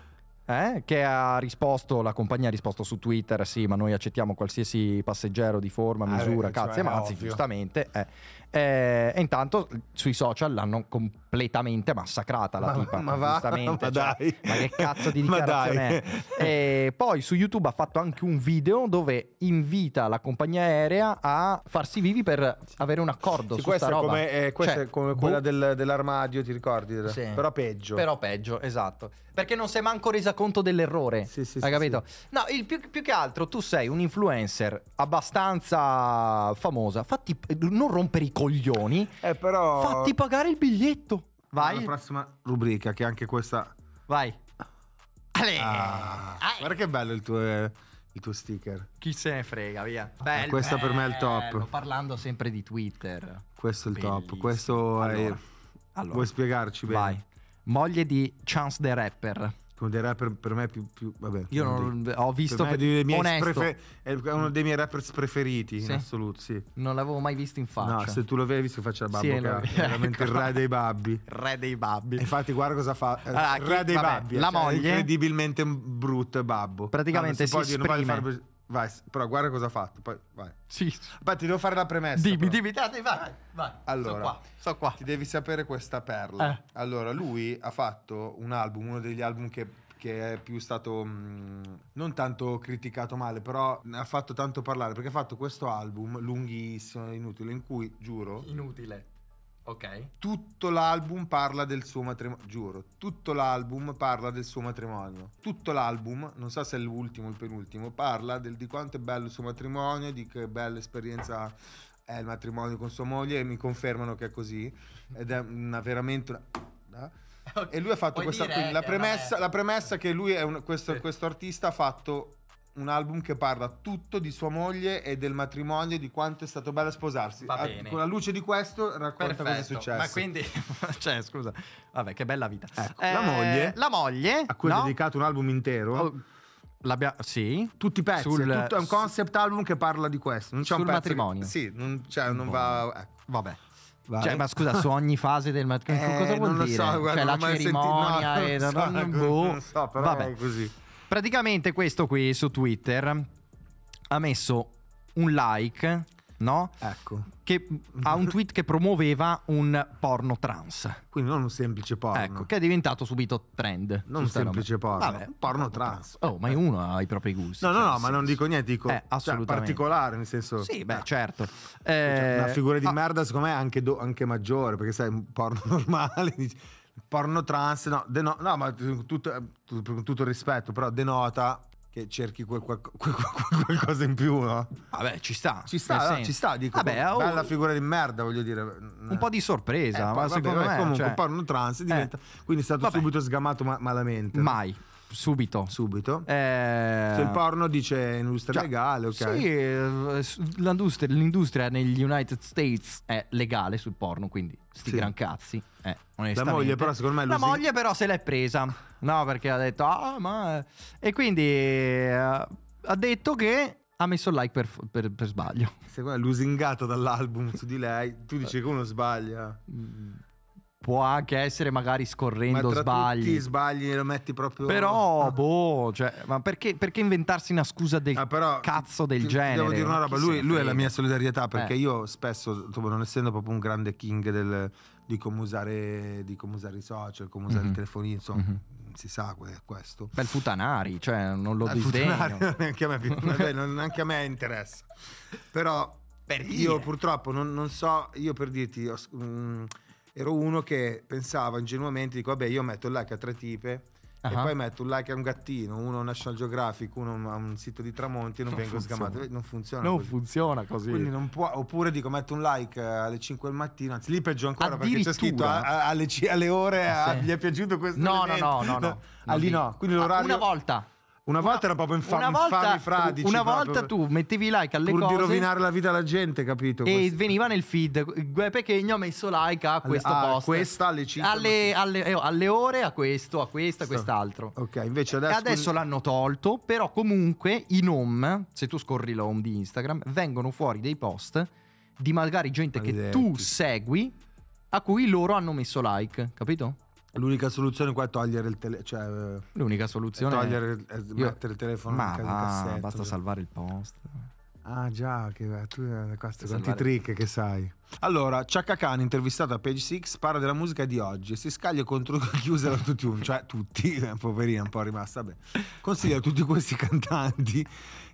[SPEAKER 1] eh? che ha risposto, la compagnia ha risposto su Twitter, sì, ma noi accettiamo qualsiasi passeggero di forma, ah, misura, ah, cazzi cioè, e mazzi, giustamente. Eh. Eh, e intanto sui social l'hanno completamente massacrata la ma, tipa. Ma, va, giustamente, ma, cioè, dai. ma che cazzo di [laughs] dichiarazione è? poi su YouTube ha fatto anche un video dove invita la compagnia aerea a farsi vivi per avere un
[SPEAKER 2] accordo sì, su questa roba. Come, eh, questa cioè, è come boh. quella del, dell'armadio, ti ricordi? Sì. Però peggio. Però
[SPEAKER 1] peggio, esatto. Perché non sei manco resa conto dell'errore. Sì, sì, hai capito? No, il, più, più che altro tu sei un influencer abbastanza famosa. Fatti, non rompere
[SPEAKER 2] i coglioni, eh, però... fatti pagare il biglietto. Vai. La prossima rubrica, che anche questa... Vai. Ale. Ah, Ale. guarda che bello il tuo, il tuo, sticker.
[SPEAKER 1] Chi se ne frega, via. Ah, bello, questa bello, per me è il eh, top. Sto
[SPEAKER 2] Parlando sempre di Twitter. Questo è il Bellissimo. top. Questo allora, è... Allora, Vuoi spiegarci bene? Vai. Moglie
[SPEAKER 1] di Chance the Rapper. Uno dei rapper per me più, più vabbè, io non dei, ho visto per per, miei prefer,
[SPEAKER 2] è uno dei miei rapper preferiti sì. in assoluto sì. non l'avevo mai visto in faccia no se tu lo avevi visto faccia da babbo sì, era veramente il re dei babbi [laughs] re dei babbi infatti guarda cosa fa allora, ah, il re chi, dei vabbè, babbi la cioè, moglie incredibilmente brutto e babbo praticamente si, si esprime fare... Vai, però guarda cosa ha fatto. Poi, vai. Sì. Beh, ti devo fare la premessa. Dimmi, però. dimmi, dai,
[SPEAKER 1] vai, vai.
[SPEAKER 2] Allora, so qua, so qua. Ti devi sapere questa perla. Eh. Allora, lui ha fatto un album, uno degli album che che è più stato mh, mm, non tanto criticato male, però ne ha fatto tanto parlare perché ha fatto questo album lunghissimo, inutile, in cui giuro. Inutile. Ok. Tutto l'album parla del suo matrimonio, giuro, tutto l'album parla del suo matrimonio. Tutto l'album, non so se è l'ultimo o il penultimo, parla del, di quanto è bello il suo matrimonio, di che bella esperienza è il matrimonio con sua moglie e mi confermano che è così ed è una, veramente una... E lui ha fatto Puoi questa qui, la, premessa, la premessa che lui è un, questo, questo artista ha fatto un album che parla tutto di sua moglie e del matrimonio, e di quanto è stato bello sposarsi. Va A, bene. con la luce di questo racconta Perfetto. cosa è successo. Ma
[SPEAKER 1] quindi, [laughs] cioè, scusa, vabbè, che bella vita. Ecco, eh, la moglie, eh, la moglie,
[SPEAKER 2] a cui no? è dedicato un album intero. Oh, sì. Tutti i pezzi, sul, è, tutto, è un concept album che parla di questo. Non c'è sul un pezzo matrimonio. Che, sì, non, cioè, non va. Boh. Ecco. Vabbè. Vale. Cioè, ma scusa, su
[SPEAKER 1] ogni fase del matrimonio, eh, cosa vuol non dire? Lo so, guarda, cioè, non la cerimonia, senti... no, non, non, so, non, boh. non so, però Vabbè. è così. Praticamente questo qui su Twitter ha messo un like, no? Ecco. Che ha un tweet che promuoveva un porno trans. Quindi non un semplice porno. Ecco, che è diventato subito trend. Non un semplice porno. Vabbè, porno, porno trans. trans. Oh, ma eh. uno ha i propri gusti. No, no, cioè, no, ma non dico niente, dico eh, cioè, particolare,
[SPEAKER 2] nel senso... Sì, beh, certo. Cioè, eh, una figura di ah, merda secondo me è anche, do, anche maggiore, perché sai, un porno [laughs] normale porno trans, no, deno- no ma tutto, eh, tutto, tutto il rispetto, però denota che cerchi quel, quel, quel, qualcosa in più, no? Vabbè, ci sta. Ci sta, no, ci sta, dico. Vabbè, oh, bella figura di merda, voglio dire. Un po' di sorpresa, eh, ma vabbè, secondo vabbè, me... Comunque, cioè... porno trans diventa... Eh, quindi è stato vabbè. subito sgamato ma- malamente. Mai. No? subito. Subito. Eh... Se il porno dice industria cioè, legale, ok. Sì,
[SPEAKER 1] eh, l'industria, l'industria, negli United States è legale sul porno, quindi sti sì. gran cazzi. Eh, la moglie però secondo me... La moglie però se l'è presa, no? Perché ha detto, ah ma... E quindi eh, ha
[SPEAKER 2] detto che ha messo like per, per, per sbaglio. Secondo me è lusingato dall'album su di lei. Tu dici che uno sbaglia. Mm
[SPEAKER 1] può anche essere magari scorrendo ma tra sbagli. Tutti
[SPEAKER 2] sbagli lo metti proprio. Però,
[SPEAKER 1] ah. boh, cioè, ma perché, perché inventarsi una scusa del ah, però, cazzo del ti, genere? devo dire una roba, lui, lui è la mia solidarietà perché eh.
[SPEAKER 2] io spesso, non essendo proprio un grande king del, di, come usare, di come usare i social, come usare mm-hmm. il mhm. telefonino, insomma. Mm-hmm. Si sa questo.
[SPEAKER 1] Bel futanari, cioè non lo ah, disdegno. [laughs]
[SPEAKER 2] Neanche a, me, a me interessa. Però per io purtroppo non, non, so, io per dirti, ho, mh, mm, ero uno che pensava ingenuamente, dico vabbè io metto il like a tre tipe uh-huh. e poi metto un like a un gattino, uno a National Geographic, uno a un sito di tramonti e non, non vengo funziona. sgamato. Non funziona non così. Funziona così. Può, oppure dico metto un like alle 5 del mattino, anzi lì peggio ancora perché c'è scritto a, a, alle, alle, ore, ah, sì. a, gli è piaciuto questo No, elemento. no, no, no, no. [laughs] Ah, lì no, quindi ah, l'orario... una volta una volta una, era proprio infami, una volta, infami fradici. Una volta proprio, tu
[SPEAKER 1] mettevi like alle pur cose. Pur di rovinare la
[SPEAKER 2] vita alla gente,
[SPEAKER 1] capito? E questo. veniva nel feed. Gue Pechegno ha messo like a questo alle, ah, post. questa alle 5. Alle, alle, eh, alle, ore, a questo, a questo, a quest'altro. Ok, invece adesso... E adesso l'hanno tolto, però comunque i home, se tu scorri l'home di Instagram, vengono fuori dei post di magari gente Maledetti. che tu segui, a cui loro hanno messo like, capito?
[SPEAKER 2] L'unica soluzione qua è togliere il telefono. Cioè, eh, L'unica soluzione togliere, è togliere, eh, mettere il telefono ma in va, cassetto. Basta cioè. salvare il post. Ah già, che, tu eh, questi quanti trick che sai. Allora, Chaka Khan, intervistato a Page Six, parla della musica di oggi e si scaglia contro [laughs] chi usa l'autotune, cioè tutti, poverina, un po' rimasta bene. Consiglia a tutti questi cantanti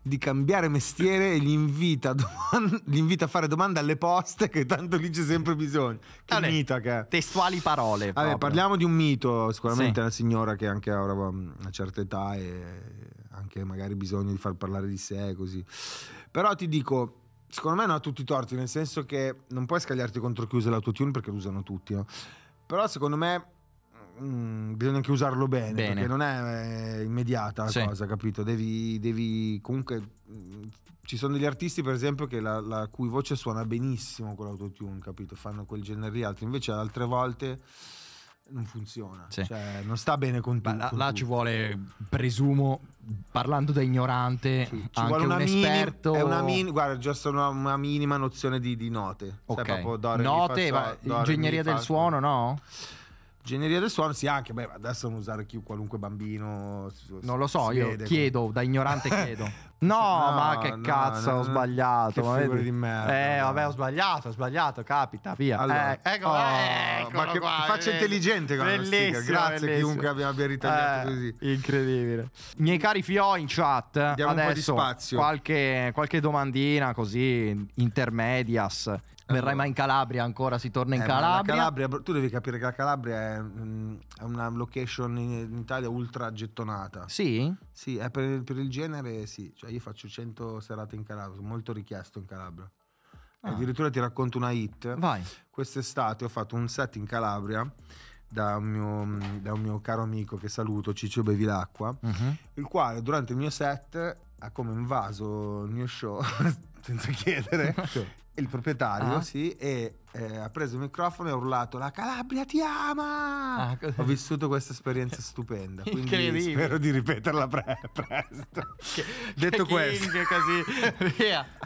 [SPEAKER 2] di cambiare mestiere e gli invita, domanda, [laughs] li invita, a fare domande alle poste che tanto lì c'è sempre bisogno. Che Vabbè, mito che è. Testuali parole. Vabbè, parliamo di un mito, sicuramente sì. una signora che anche ora ha una certa età e anche magari bisogno di far parlare di sé così. Però ti dico, secondo me non ha tutti i torti, nel senso che non puoi scagliarti contro chiuso l'autotune perché l'usano tutti, no? Però secondo me mh, mm, bisogna anche usarlo bene, bene, perché non è eh, immediata la sì. cosa, capito? Devi, devi comunque... Mh, mm, ci sono degli artisti, per esempio, che la, la cui voce suona benissimo con l'autotune, capito? Fanno quel genere di altri, invece altre volte non funziona, sì. cioè, non sta bene con, tu, là, con ci vuole, presumo, parlando da ignorante, sì,
[SPEAKER 1] anche un mini, esperto. è una mini,
[SPEAKER 2] guarda, giusto una, una minima nozione di, di note. Cioè, okay. Cioè, note, fa, do, ingegneria fa, del suono, no? Ingegneria del suono, sì, anche, beh, adesso non usare chi, qualunque bambino. Non lo so, io vede, chiedo, da ignorante [laughs] chiedo. No, no ma che cazzo, no, ho sbagliato. Che figure di merda. Eh, no. vabbè,
[SPEAKER 1] ho sbagliato, ho sbagliato, capita, via. Allora, eh, ecco, oh, ecco, ma che qua, faccia vedi. intelligente con Grazie bellissimo. chiunque abbia, abbia ritagliato eh, così. Incredibile. Miei cari fio in chat, Diamo adesso un po' di spazio. Qualche, qualche domandina così, intermedias verrai mai in Calabria ancora, si torna in eh, Calabria. Calabria.
[SPEAKER 2] Tu devi capire che la Calabria è, mm, è una location in, in, Italia ultra gettonata. Sì? Sì, per, per, il genere sì. Cioè io faccio 100 serate in Calabria, sono molto richiesto in Calabria. Ah. Addirittura ti racconto una hit. Vai. Quest'estate ho fatto un set in Calabria da un, mio, mm, da un mio, caro amico che saluto, Ciccio Bevilacqua, uh-huh. il quale durante il mio set ha come invaso il mio show [laughs] senza chiedere il proprietario, ah. sì, e eh, ha preso il microfono e ha urlato la Calabria ti ama ah, ho vissuto questa esperienza stupenda quindi spero di ripeterla pre- presto [laughs] che, detto, che questo,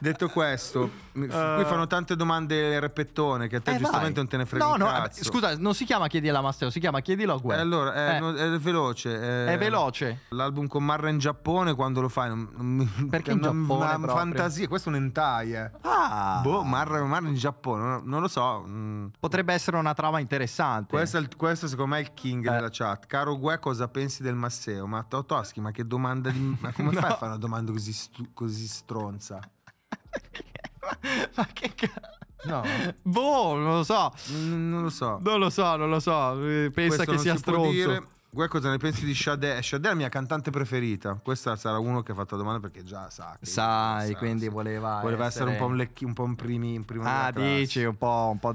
[SPEAKER 2] detto, questo, qui uh, fanno tante domande repettone che a te eh, giustamente vai. non te ne frega no, no, eh, scusa
[SPEAKER 1] non si chiama chiedila a Masteo si chiama chiedilo a Guerra eh, allora è, eh.
[SPEAKER 2] no, è veloce è, veloce l'album con Marra in Giappone quando lo fai non, non, perché in Giappone una proprio? fantasia questo è un hentai ah boh Marra, Marra in Giappone non lo so so, mh, mm, potrebbe essere una trama interessante. Questo, il, questo secondo me è il king eh. della chat. Caro Gue, cosa pensi del Masseo? Ma Totoschi, ma che domanda di... Ma come no. [laughs] fai a fare una domanda così, stu, così stronza? [laughs] ma che cazzo? No.
[SPEAKER 1] Boh, mm, non lo so. non lo so. Non lo so, non lo so. Pensa questo che sia stronzo.
[SPEAKER 2] Gue cosa ne pensi di Shadè? Eh, Shadè è la mia cantante preferita. Questa sarà uno che ha fatto la domanda perché già sa. Che Sai, sa, quindi sa. voleva, voleva essere, essere un po' un, lecchi, un po' in primi, in prima Ah, dici, un po', un po'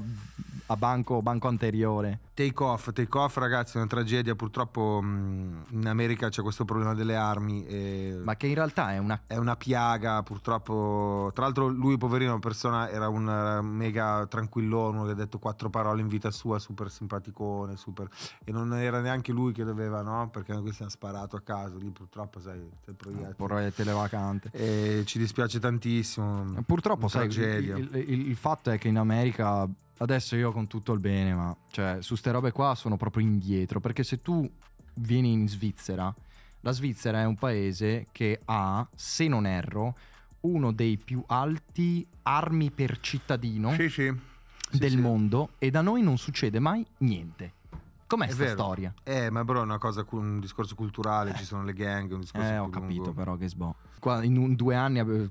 [SPEAKER 2] a banco, banco anteriore. Take off, take off ragazzi, è una tragedia. Purtroppo mh, mm, in America c'è questo problema delle armi. E... Ma che in realtà è una... è una piaga, purtroppo. Tra l'altro lui, poverino, persona, era un eh, mega tranquillone, che ha detto quattro parole in vita sua, super simpaticone, super... E non era neanche lui che doveva no, perché questi hanno sparato a caso, lì purtroppo sai, il proiettile. Eh, proiettile vacante. E ci dispiace tantissimo. Purtroppo sai, il,
[SPEAKER 1] il, il fatto è che in America adesso io con tutto il bene, ma cioè, su ste robe qua sono proprio indietro, perché se tu vieni in Svizzera, la Svizzera è un paese che ha, se non erro, uno dei più alti armi per cittadino sì, sì. Sì, del mondo e da noi non succede mai niente.
[SPEAKER 2] Com'è questa storia? Eh, ma però è una cosa, un discorso culturale, ci sono le gang, un discorso Eh, ho capito però che sbo.
[SPEAKER 1] Qua in un, due anni eh, sono,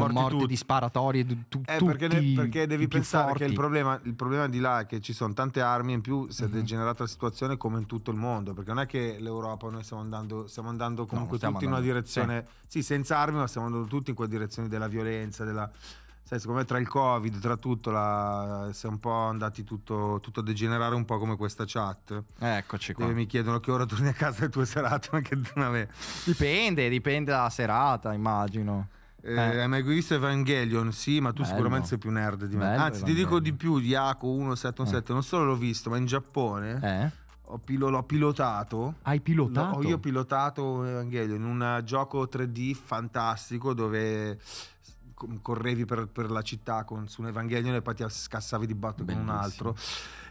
[SPEAKER 2] sono morti, morti di sparatorie, tu, eh, tutti perché, ne, perché devi pensare forti. che il problema, il problema, di là è che ci sono tante armi in più si è mm-hmm. degenerata la situazione come in tutto il mondo, perché non è che l'Europa noi stiamo andando, stiamo andando comunque no, stiamo tutti andando. in una direzione, sì. Cioè sì, senza armi, ma stiamo andando tutti in quella direzione della violenza, della sai, secondo me tra il Covid, tra tutto, la, si è un po' andati tutto, tutto, a degenerare un po' come questa chat. Eccoci qua. Dove mi chiedono
[SPEAKER 1] che ora torni a casa le tue serate, ma che vabbè. Dipende, dipende dalla serata, immagino.
[SPEAKER 2] Eh, eh, Hai mai visto Evangelion? Sì, ma tu Bello. sicuramente sei più nerd di me. Bello Anzi, Evangelion. ti dico di più, Yaco 177, eh. non solo l'ho visto, ma in Giappone... Eh ho pilo- l'ho pilotato. Hai pilotato? L'ho, io ho pilotato Evangelion in un gioco 3D fantastico dove correvi per, per la città con, su un Evangelion e poi ti scassavi di botto con un altro.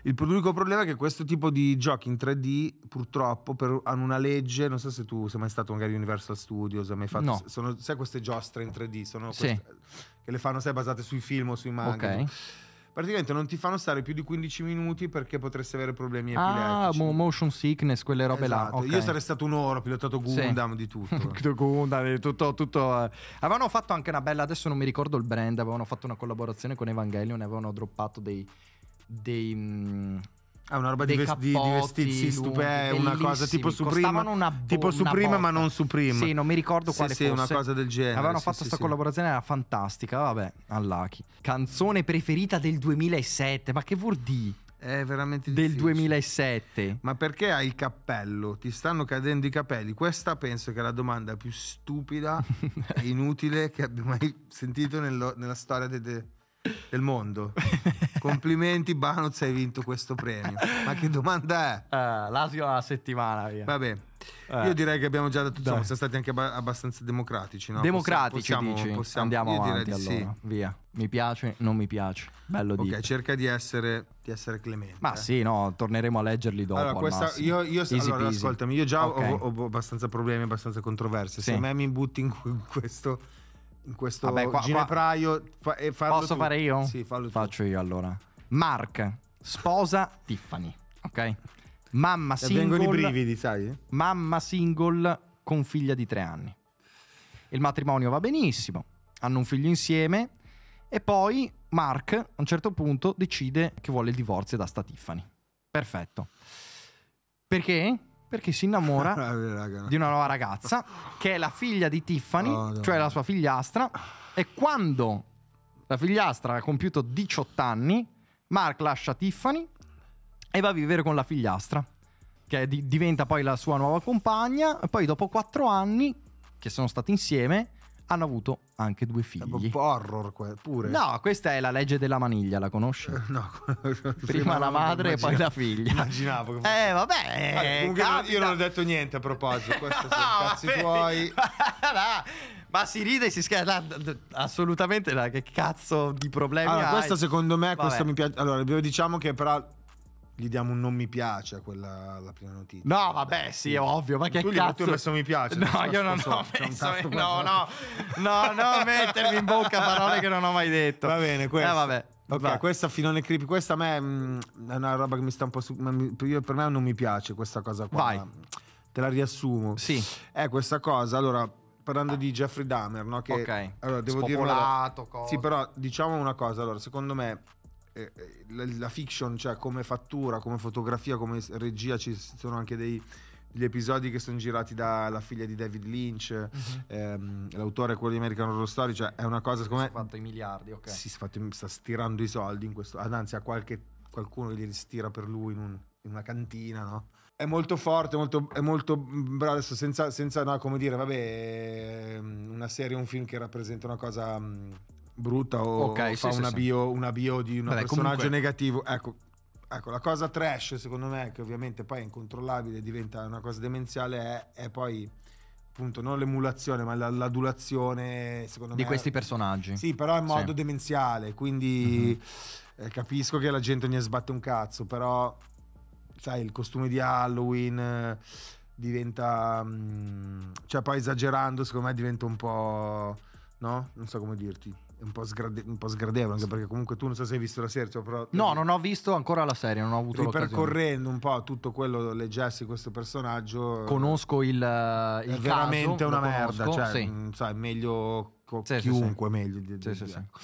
[SPEAKER 2] Il, l'unico problema è che questo tipo di giochi in 3D purtroppo per, hanno una legge, non so se tu sei mai stato magari Universal Studios, hai mai fatto... No. Sono, sai queste giostre in 3D? Sono queste, sì. Che le fanno, sai, basate sui film o sui manga. Ok. No? praticamente non ti fanno stare più di 15 minuti perché potresti avere problemi ah,
[SPEAKER 1] epilettici. Ah, mo- motion sickness, quelle robe esatto. là. Okay. Io sarei
[SPEAKER 2] stato un'ora, ho [laughs] pilotato Gundam sì. di
[SPEAKER 1] tutto. Gundam, tutto, tutto. Eh. Avevano fatto anche una bella, adesso non mi ricordo il brand, avevano fatto una collaborazione con Evangelion e avevano droppato dei dei, mm, Ah, una roba di, vest- cappotti, di vestirsi stupenda, una cosa tipo su prima, bo- tipo su prima ma non
[SPEAKER 2] su prima. Sì, non mi ricordo quale sì, fosse. Sì, una cosa del genere. Avevano sì, fatto questa sì, collaborazione,
[SPEAKER 1] era fantastica, vabbè, all'Aki. Canzone preferita del 2007,
[SPEAKER 2] ma che vuol dire? È veramente del 2007. Ma perché hai il cappello? Ti stanno cadendo i capelli? Questa penso che è la domanda più stupida e inutile che abbia mai sentito nello, nella storia de- de- del mondo. [laughs] Complimenti, Banoz, hai vinto questo premio. Ma che domanda è? Uh, eh, l'asio alla settimana, via. Vabbè. Uh, eh. io direi che abbiamo già dato insomma, siamo stati anche abbastanza democratici. No? Democratici, possiamo, possiamo, possiamo andiamo avanti allora. Sì. Via.
[SPEAKER 1] Mi piace, non mi piace. Bello di. Ok, dito.
[SPEAKER 2] cerca di essere, di essere clemente. Ma eh. sì, no, torneremo a leggerli dopo. Allora, questa, io, io allora, ascoltami, io già okay. ho, ho, abbastanza problemi, abbastanza controversi. Sì. Se a me mi butti in questo in questo Vabbè, qua, ginepraio. Qua, fa, eh, posso tu. fare io? Sì, fallo tu.
[SPEAKER 1] Faccio io allora. Mark, sposa Tiffany, ok? Mamma single. Vengono i brividi, sai? Eh? Mamma single con figlia di tre anni. Il matrimonio va benissimo, hanno un figlio insieme e poi Mark a un certo punto decide che vuole il divorzio da sta Tiffany. Perfetto. Perché? perché si innamora [laughs] eh, di una nuova ragazza che è la figlia di Tiffany, oh, cioè la sua figliastra. E quando la figliastra ha compiuto 18 anni, Mark lascia Tiffany e va a vivere con la figliastra, che di- diventa poi la sua nuova compagna. E poi dopo 4 anni che sono stati insieme, hanno avuto anche due figli. Un po' Horror pure. No, questa è la legge della maniglia, la conosci? Eh, no. [laughs] Prima la madre e poi la figlia. Immaginavo che fosse...
[SPEAKER 2] Eh, vabbè. comunque capita. io non ho detto niente a proposito, questo [laughs] no, sono cazzi tuoi. [laughs] no. Ma si ride
[SPEAKER 1] e si scherza. Assolutamente, che cazzo di problemi allora, Questo secondo me, questo mi
[SPEAKER 2] piace. Allora, diciamo che però gli diamo un non mi piace a quella la prima notizia. No, vabbè, sì, è ovvio, ma che tu cazzo. Tu hai messo mi piace. No, io non ho messo, messo [laughs] no, no, no, no, mettermi in bocca parole che non ho mai detto. Va bene, questo. Eh, vabbè. Ok, Va. questa filone creepy, questa a me mh, mm, è una roba che mi sta un po' su... Io, per me non mi piace questa cosa qua. Vai. Te la riassumo. Sì. È questa cosa, allora, parlando di Jeffrey Dahmer, no? Che, ok. Allora, devo dire... Sì, però diciamo una cosa, allora, secondo me eh, eh, la, la, fiction, cioè come fattura, come fotografia, come regia, ci sono anche dei, degli episodi che sono girati dalla figlia di David Lynch, uh-huh. ehm, l'autore è quello di American Horror Story, cioè è una cosa secondo Si è fatto i miliardi, ok. Si fatto, sta stirando i soldi in questo, anzi ha qualche, qualcuno che li stira per lui in, un, in una cantina, no? è molto forte, molto, è molto mm, bravo adesso senza, senza no, come dire, vabbè, ehm, una serie, un film che rappresenta una cosa mm, brutta o okay, fa sì, una, sì, bio, sì. una, bio, di un personaggio comunque... negativo. Ecco, ecco, la cosa trash, secondo me, che ovviamente poi è incontrollabile, diventa una cosa demenziale, è, è poi appunto non l'emulazione, ma l'adulazione, secondo di me. Di questi
[SPEAKER 1] personaggi. Sì, però in modo
[SPEAKER 2] demenziale, quindi mm-hmm. eh, capisco che la gente ne sbatte un cazzo, però sai, il costume di Halloween eh, diventa mm, cioè poi esagerando, secondo me diventa un po' no? Non so come dirti un po', sgrade- un po sgradevole, anche perché comunque tu non so se hai visto la serie, cioè, però... No, non ho visto ancora la serie, non ho avuto Ripercorrendo l'occasione. un po' tutto quello, leggessi questo personaggio... Conosco il... il è veramente caso, una merda, conosco, cioè, sì. Mm, sai, meglio co- sì, chiunque, sì, meglio. Di, di, di, ecco.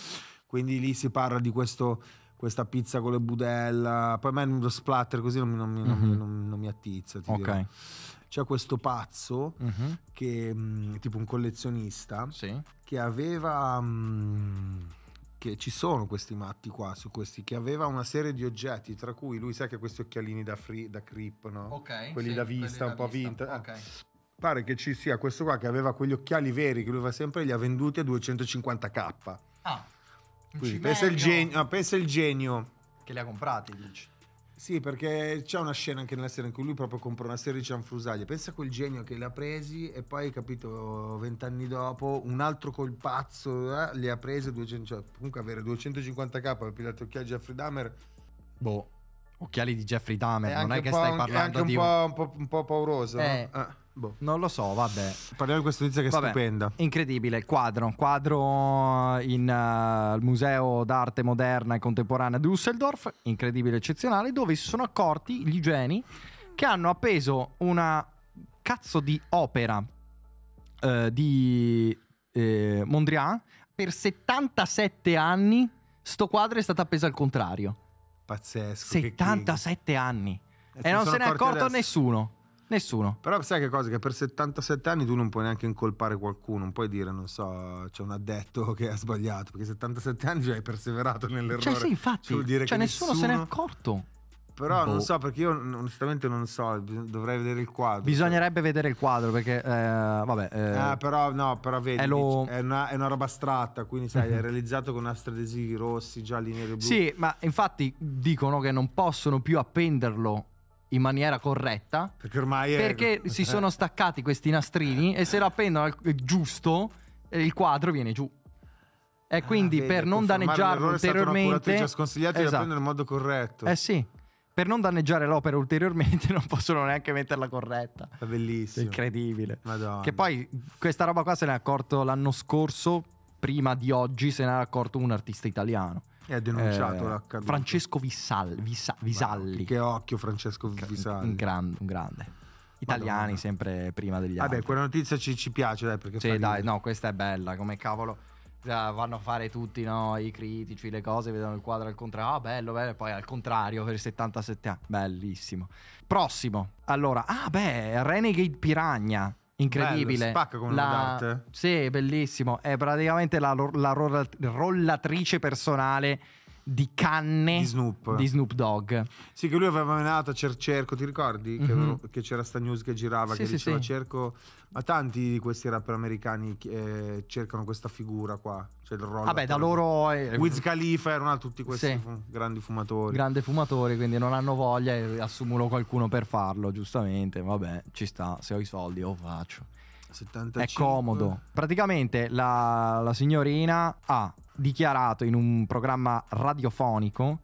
[SPEAKER 2] Quindi lì si parla di questo questa pizza con le budella. Poi a me lo splatter così non, mi, non mm-hmm. non mi, non mi mhm. attizza. ok. Dirò c'è questo pazzo uh-huh. che mm, tipo un collezionista sì. che aveva mh, mm, che ci sono questi matti qua su questi che aveva una serie di oggetti tra cui lui sa che questi occhialini da, free, da creep no? okay, quelli sì, da vista quelli un da po' vinta ok pare che ci sia questo qua che aveva quegli occhiali veri che lui va sempre e li ha venduti a 250k ah Quindi, pensa il genio ah, pensa il genio che li ha comprati dici sì, perché c'è una scena anche nella serie in cui lui proprio compra una serie di cianfrusaglie. Pensa a quel genio che le ha presi e poi, capito, vent'anni dopo, un altro colpazzo eh, le ha prese. 200, cioè, comunque avere 250k per pigliare occhiali a Dahmer.
[SPEAKER 1] Boh, occhiali di Jeffrey Dahmer, è non è che stai parlando anche un di... Po',
[SPEAKER 2] un, po', un po' pauroso. Eh, no? ah. Eh. Boh. Non lo so, vabbè.
[SPEAKER 1] Parliamo di questa notizia che vabbè. è stupenda. Incredibile, quadro, quadro eh, in, uh, al Museo d'arte moderna e contemporanea di Düsseldorf, incredibile, eccezionale, dove si sono accorti gli geni che hanno appeso una cazzo di opera uh, di eh, Mondrian per 77 anni. Sto quadro è stato appeso al contrario. Pazzesco. 77 anni. E, e non se ne è accorto adesso. nessuno. Nessuno.
[SPEAKER 2] Però sai che cosa? Che per 77 anni tu non puoi neanche incolpare qualcuno, non puoi dire, non so, c'è un addetto che ha sbagliato, perché 77 anni già hai perseverato nell'errore. Cioè sì, infatti, cioè, nessuno, nessuno se n'è
[SPEAKER 1] accorto. Però boh. non so
[SPEAKER 2] perché io onestamente non so, dovrei vedere il quadro.
[SPEAKER 1] Bisognerebbe cioè. vedere il quadro perché, eh, vabbè... Eh, ah,
[SPEAKER 2] però no, però vedi, è, lo... è, una, è una, roba astratta, quindi sai, è [laughs] realizzato con astradesivi rossi, gialli, neri e blu. Sì, ma infatti
[SPEAKER 1] dicono che non possono più appenderlo in maniera corretta. Perché ormai Perché è... si sono staccati questi nastrini e se la appendono eh, giusto eh, il quadro viene giù. E ah, quindi ah, vedi, per non danneggiarlo ulteriormente... È già sconsigliato esatto. di appenderlo in modo corretto. Eh sì. Per non danneggiare l'opera ulteriormente [laughs] non possono neanche metterla corretta. È bellissimo. incredibile. Madonna. Che poi questa roba qua se ne è accorto l'anno scorso, prima di oggi se ne era accorto un artista italiano
[SPEAKER 2] e ha denunciato eh, l'accaduto. Francesco
[SPEAKER 1] Vissal, Vissa, Visalli. che occhio Francesco Visalli. Un grande, un grande. Italiani Madonna. sempre prima degli altri. Vabbè, quella notizia ci, ci piace, dai, perché... Sì, dai, no, questa è bella, come cavolo eh, vanno a fare tutti no? i critici, le cose, vedono il quadro al contrario. Ah, bello, bello. Poi al contrario per 77 anni. Bellissimo. Prossimo. Allora, ah, beh, Renegade Piragna incredibile. Bello, con la... Sì, bellissimo. È praticamente la, la
[SPEAKER 2] rollatrice personale di canne di Snoop, di Snoop Dogg. Sì, che lui aveva menato a Cer- Cerco, ti ricordi? Che, mm-hmm. che c'era sta news che girava, sì, che sì, diceva sì. Cerco... Ma tanti di questi rapper americani eh, cercano questa figura qua, cioè il roll. Vabbè, da loro... Eh, Wiz Khalifa erano tutti questi fu- grandi fumatori. Grande
[SPEAKER 1] fumatori, quindi non hanno voglia e assumono qualcuno per farlo, giustamente. Vabbè, ci sta, se ho i soldi lo faccio. 75. È comodo. Praticamente la, la signorina ha dichiarato in un programma radiofonico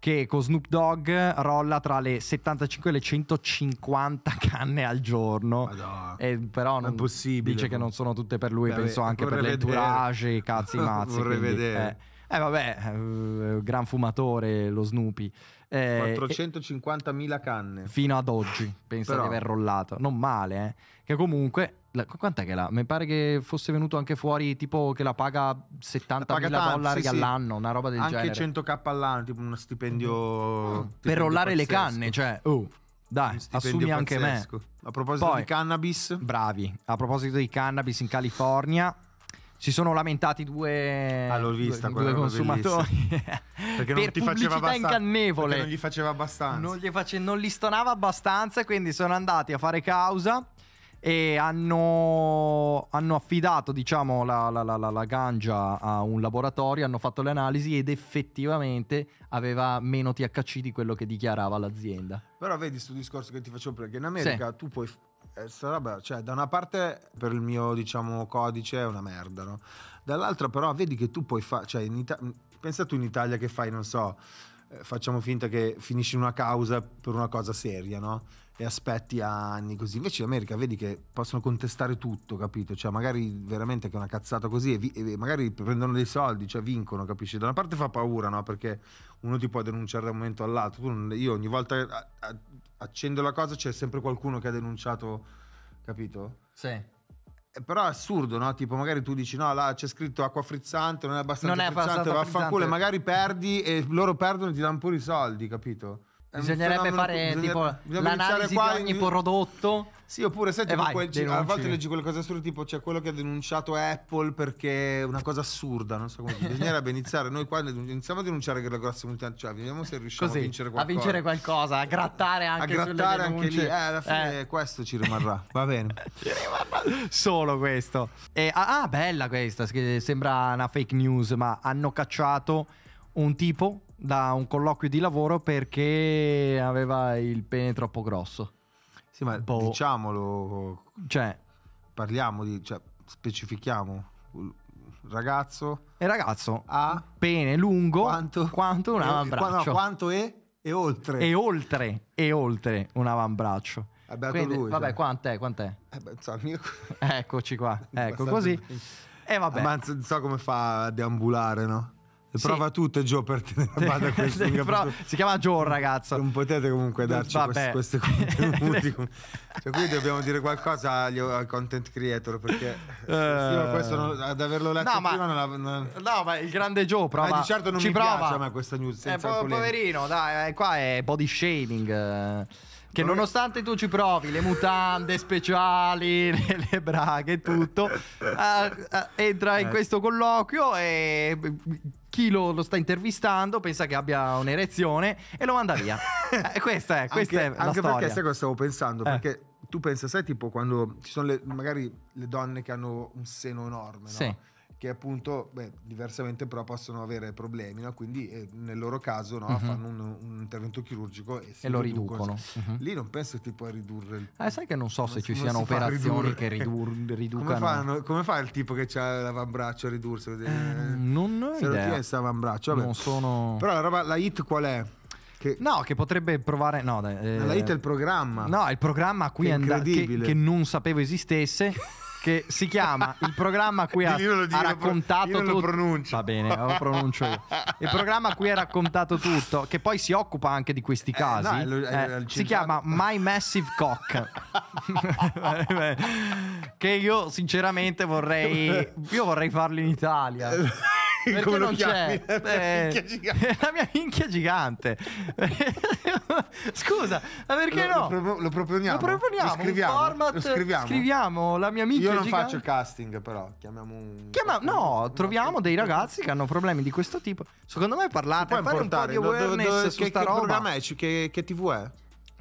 [SPEAKER 1] che con Snoop Dogg rolla tra le 75 e le 150 canne al giorno. e eh, però non è possibile. Dice che non sono tutte per lui, Beh, penso anche per l'entourage, i cazzi [laughs] mazzi. vorrei quindi, vedere. Eh. eh vabbè, eh, gran fumatore lo Snoopy. Eh,
[SPEAKER 2] 450.000 canne.
[SPEAKER 1] Fino ad oggi, pensa di aver rollato. Non male, eh. Che comunque... La, quant'è che la? Mi pare che fosse venuto anche fuori tipo che la paga 70.000 dollari sì, all'anno, una roba del anche genere.
[SPEAKER 2] Anche 100k all'anno, tipo uno stipendio... Mm. stipendio per rollare pazzesco. le canne, cioè... Oh. Dai,
[SPEAKER 1] assumi pazzesco. anche me. A proposito Poi, di cannabis. Bravi. A proposito di cannabis in California, si sono lamentati due, ah, vista, due, due consumatori [laughs]
[SPEAKER 2] perché non ti faceva abbastanza non
[SPEAKER 1] gli faceva abbastanza non gli, face, non gli stonava abbastanza quindi sono andati a fare causa e hanno, hanno affidato diciamo, la, la, la, la, gangia a un laboratorio, hanno fatto le analisi ed effettivamente aveva
[SPEAKER 2] meno THC di quello che dichiarava l'azienda. Però vedi sto discorso che ti facevo perché in America sì. tu puoi eh, Sarebbe, cioè, da una parte per il mio diciamo, codice è una merda, no? dall'altra però vedi che tu puoi fare, cioè, Ita- pensa tu in Italia che fai, non so, eh, facciamo finta che finisci una causa per una cosa seria, no? E aspetti anni così. Invece in America vedi che possono contestare tutto, capito? Cioè magari veramente che è una cazzata così e, vi- e magari prendono dei soldi, cioè vincono, capisci? Da una parte fa paura, no? Perché uno ti può denunciare da un momento all'altro. Tu, io ogni volta a- a- accendo la cosa c'è sempre qualcuno che ha denunciato, capito? Sì. Eh, però è assurdo, no? Tipo, magari tu dici: No, là c'è scritto acqua frizzante, non è abbastanza non è frizzante, vaffanculo, e magari perdi e loro perdono e ti danno pure i soldi, capito? Bisognerebbe fare bisogna, tipo bisogna l'analisi qua, di ogni prodotto. Sì, oppure sai, tipo, vai, quel, denunci. a volte leggi quelle cose assurde, tipo c'è cioè quello che ha denunciato Apple perché è una cosa assurda, non so come bisognerebbe iniziare, noi qua iniziamo a denunciare che la grossa multinazionale, cioè vediamo se riusciamo Così, a vincere qualcosa. A vincere qualcosa, a grattare anche a grattare anche lì. Eh, alla fine eh. questo ci rimarrà, va bene.
[SPEAKER 1] [laughs] ci rimarrà solo questo. E, ah, ah bella questa, sembra una fake news, ma hanno cacciato un tipo da un colloquio di lavoro perché aveva il pene troppo grosso. Sì, ma boh.
[SPEAKER 2] diciamolo. Cioè, parliamo di. Cioè, specifichiamo. Ragazzo. E ragazzo ha pene lungo quanto, quanto un eh, avambraccio. No, quanto è e oltre.
[SPEAKER 1] E oltre, e oltre un avambraccio. Quindi, lui, vabbè, cioè. quant'è? quant'è? Eh beh, mio... Eccoci qua. [laughs] ecco, così.
[SPEAKER 2] E eh, vabbè. Ma non so come fa a deambulare, no? prova sì. tutte Gio per tenere [laughs] [laughs] a bada questo. Però, si chiama Gio ragazzo. Non potete comunque darci Vabbè. questi, questi [laughs] contenuti. cioè, qui dobbiamo dire qualcosa agli, al content creator perché uh, non, ad averlo letto no, prima ma, non, non No, ma il grande Gio prova. Eh, di certo non ci mi prova. piace a me questa news eh, senza eh, poverino,
[SPEAKER 1] dai, eh, qua è body shaming. Che nonostante tu ci provi le mutande speciali, le, le braghe e tutto, uh, uh, entra in questo colloquio e chi lo, lo, sta intervistando pensa che abbia un'erezione e lo manda via. [laughs] eh, questa è, questa anche, è anche storia. perché sai
[SPEAKER 2] cosa stavo pensando? Eh. Perché tu pensa, sai, tipo quando ci sono le, magari le donne che hanno un seno enorme, no? Sì che appunto beh, diversamente però possono avere problemi, no? quindi eh, nel loro caso no, uh-huh. fanno un, un, intervento chirurgico e, e lo riducono. Uh-huh. Lì non penso tipo a ridurre il... Eh, sai che non so non se ci siano si operazioni che ridur- riducano... Come, fanno, come, fa il tipo che ha l'avambraccio a ridursi? Eh, eh, non ho se idea. Se l'avambraccio, Non sono... Però la, roba, la hit qual è?
[SPEAKER 1] Che no, che potrebbe provare. No, eh, la hit è eh, il programma. No, il programma a cui and- che, che non sapevo esistesse. [laughs] che si chiama il programma a cui [laughs] ha, dillo, dillo, ha raccontato tutto. Va bene, lo pronuncio io. Il programma a cui ha raccontato tutto, che poi si occupa anche di questi eh, casi, eh, no, eh, eh, si chiama My Massive Cock. [laughs] che io sinceramente vorrei io vorrei farlo in Italia. [laughs] Perché come non c'è? La, eh. [laughs] la mia minchia gigante.
[SPEAKER 2] [laughs] Scusa, ma perché lo, no? Lo, pro- lo, proponiamo. Lo proponiamo. Lo scriviamo, format, lo scriviamo. scriviamo la mia minchia Io non gigante. faccio casting, però. Chiamiamo un.
[SPEAKER 1] Chiama- no, troviamo dei ragazzi che hanno problemi di questo tipo. Secondo me parlate, fare un po' di awareness do, do, su che, sta che roba. Programma
[SPEAKER 2] è? Che, che TV è?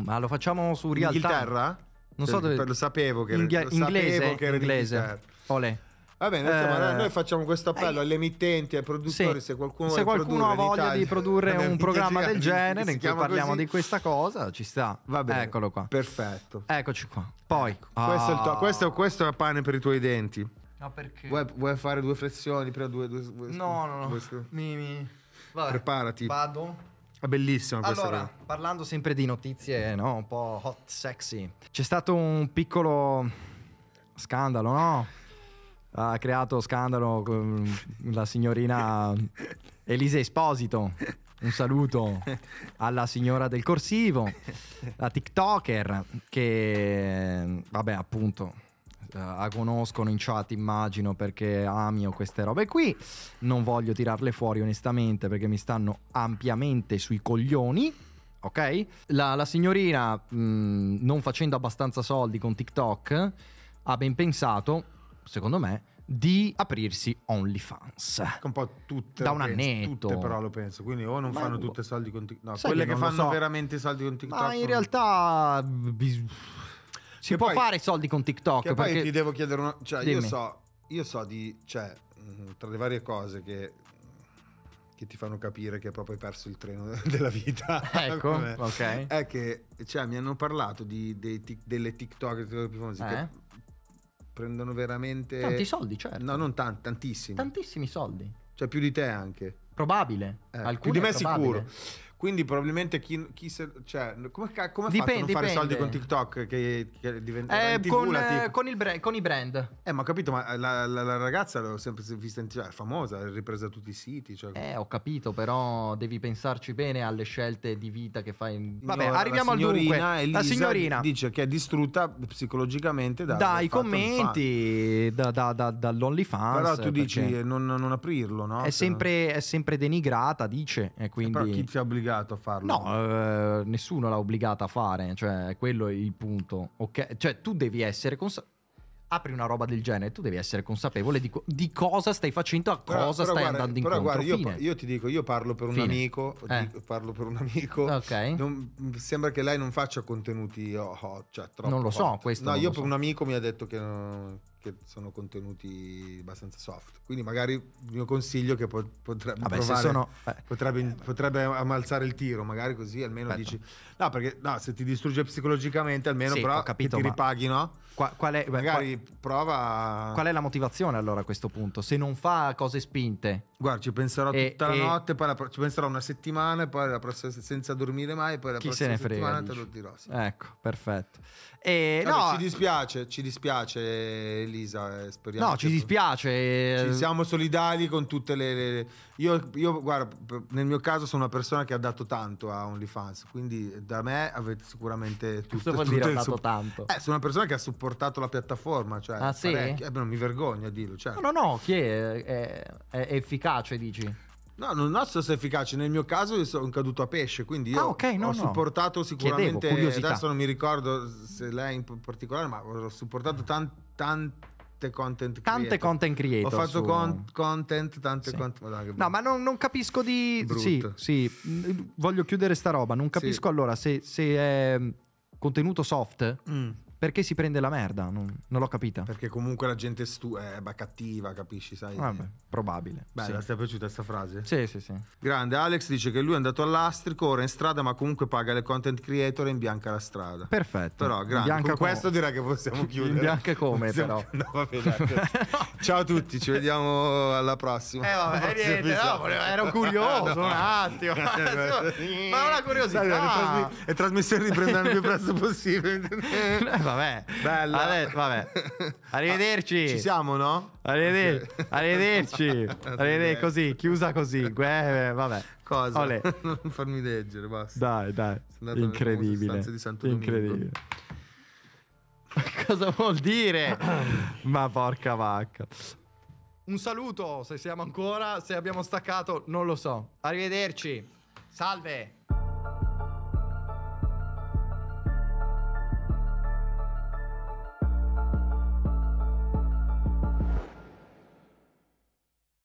[SPEAKER 2] Ma lo facciamo su Real Inghilterra? Time. Non so cioè, dove. Lo
[SPEAKER 1] sapevo che era Inghi- inglese. Che era inglese. Olè.
[SPEAKER 2] Va bene, insomma, eh, noi facciamo questo appello eh, alle emittenti, ai produttori, sì, se qualcuno, se qualcuno ha voglia Italia, di produrre un programma del genere in cui parliamo così. di
[SPEAKER 1] questa cosa, ci sta. Va bene. Eccolo qua. Perfetto. Eccoci qua.
[SPEAKER 2] Poi. Ecco. Ah. Questo, è il tuo, ah. questo, questo è pane per i tuoi denti. No, perché? Vuoi, vuoi fare due flessioni? Prima due, due, due, no, no, no.
[SPEAKER 1] Mi, Vabbè, Preparati. Vado.
[SPEAKER 2] È bellissima questa allora, cosa.
[SPEAKER 1] parlando sempre di notizie, no? Un po' hot, sexy. C'è stato un piccolo scandalo, no? ha creato scandalo la signorina Elisa Esposito. Un saluto alla signora del corsivo, la TikToker che, vabbè, appunto, eh, la conoscono in chat, immagino, perché amio queste robe qui. Non voglio tirarle fuori onestamente perché mi stanno ampiamente sui coglioni. Ok? La, la signorina, mh, mm, non facendo abbastanza soldi con TikTok, ha ben pensato secondo me, di aprirsi
[SPEAKER 2] OnlyFans. Ecco, un po' tutte. Da un annetto. Tutte però lo penso, quindi o non Ma fanno boh. tutte soldi con TikTok. No, quelle che, che fanno so. veramente soldi con TikTok. Ma in realtà... Si che
[SPEAKER 1] può poi, fare soldi con TikTok. Che perché... poi ti
[SPEAKER 2] devo chiedere una... Cioè, io so, io so di... Cioè, mm, tra le varie cose che che ti fanno capire che proprio hai perso il treno [laughs] della vita. Ecco, ok. È che cioè, mi hanno parlato di, dei, delle TikTok più famose. Eh? prendono veramente... Tanti soldi, certo. No, non tanti, tantissimi. Tantissimi soldi. Cioè più di te anche. Probabile. Eh, più di me probabile. sicuro. Quindi probabilmente chi, chi se, cioè, come, come dipende, a non fare dipende. soldi con TikTok che, che diventa eh, con, eh, con, brand, con, i brand. Eh, ma ho capito, ma la, la, la ragazza l'ho sempre vista in cioè, è famosa, è ripresa tutti i siti. Cioè. Eh, ho capito, però devi pensarci bene alle
[SPEAKER 1] scelte di vita che fai. In... Vabbè, Ora, arriviamo al dunque. la signorina
[SPEAKER 2] dice che è distrutta psicologicamente da, dai commenti, da, da, da, dall'OnlyFans. Però tu dici non, non, aprirlo, no? È sempre,
[SPEAKER 1] è sempre, denigrata, dice. E eh, quindi... però chi ti
[SPEAKER 2] ha obbligato? obbligato a farlo. No,
[SPEAKER 1] eh, nessuno l'ha obbligato a fare, cioè quello è il punto. Okay? Cioè tu devi essere consapevole apri una roba del genere, tu devi essere consapevole di, co- di cosa stai facendo, a cosa però stai guarda, andando incontro. Però guarda, io,
[SPEAKER 2] io, ti dico, io parlo per un Fine. amico, eh. dico, parlo per un amico. Okay. Non, sembra che lei non faccia contenuti oh, oh, cioè, troppo. Non lo so, hot. questo No, io per un amico mi ha detto che... No, che sono contenuti abbastanza soft. Quindi magari il mio consiglio che potrebbe, Vabbè, provare, sono, eh. potrebbe, potrebbe ammalzare il tiro, magari così almeno aspetta. Certo. dici... No, perché no, se ti distrugge psicologicamente almeno sì, però capito, ti ripaghi, no? Qua, qual è, magari qual, prova... Qual è
[SPEAKER 1] la motivazione allora a questo punto? Se non fa cose spinte... Guarda, ci penserò e, tutta e... la notte,
[SPEAKER 2] poi la, ci penserò una settimana poi la prossima senza dormire mai, poi la Chi prossima se ne frega, settimana dici. te lo dirò. Sì. Ecco, perfetto. E, eh, Vabbè, no, ci dispiace, ci dispiace Elisa, eh, speriamo. No, ci dispiace. Eh. Ci siamo solidali con tutte le... le... Io, io, guarda, nel mio caso sono una persona che ha dato tanto a OnlyFans, quindi da me avete sicuramente tutto. Cosa vuol dire ha dato su... tanto? Eh, sono una persona che ha supportato la piattaforma, cioè... Ah sì? Eh, non mi vergogno a dirlo, certo. No, no, no, chi è, è, è efficace, dici? No, non so se è efficace. Nel mio caso io sono caduto a pesce, quindi ah, io ah, okay, no, ho no. supportato sicuramente. Chiedevo, adesso non mi ricordo se lei in particolare, ma ho supportato tan, tante content creator. Tante content creator. Ho fatto su... con, content, tante sì. content. Madonna, no,
[SPEAKER 1] ma non, non capisco di. Brutto. Sì, sì, voglio chiudere sta roba. Non capisco sì. allora se, se, è contenuto soft. Mm perché si
[SPEAKER 2] prende la merda? Non, non l'ho capita. Perché comunque la gente stu- è cattiva, capisci, sai? Vabbè, probabile. Bella, sì. ti è piaciuta questa frase? Sì, sì, sì. Grande, Alex dice che lui è andato all'astrico, ora è in strada, ma comunque paga le content creator e imbianca la strada. Perfetto. Però, grande. Con come... questo direi che possiamo chiudere. Bianca come, possiamo... però. No, vabbè, dai, [laughs] Ciao a tutti, ci vediamo alla prossima. Eh, vabbè, niente, no, volevo, ero curioso no. un attimo. [laughs] ma una curiosità. Dai, le, trasmi- le trasmissioni riprendano il più presto possibile. [laughs] eh, vabbè.
[SPEAKER 1] Bella. Adesso, vabbè. [laughs] Arrivederci. Ah, ci siamo, no? Arriveder- arrivederci. [laughs] arrivederci. Eh. così, chiusa così. Eh, vabbè. Cosa? Olè.
[SPEAKER 2] [laughs] Non farmi leggere, basta. Dai, dai. Incredibile. Incredibile.
[SPEAKER 1] Cosa vuol dire? [coughs] Ma porca vacca. Un saluto, se siamo ancora, se abbiamo staccato, non lo so. Arrivederci. Salve.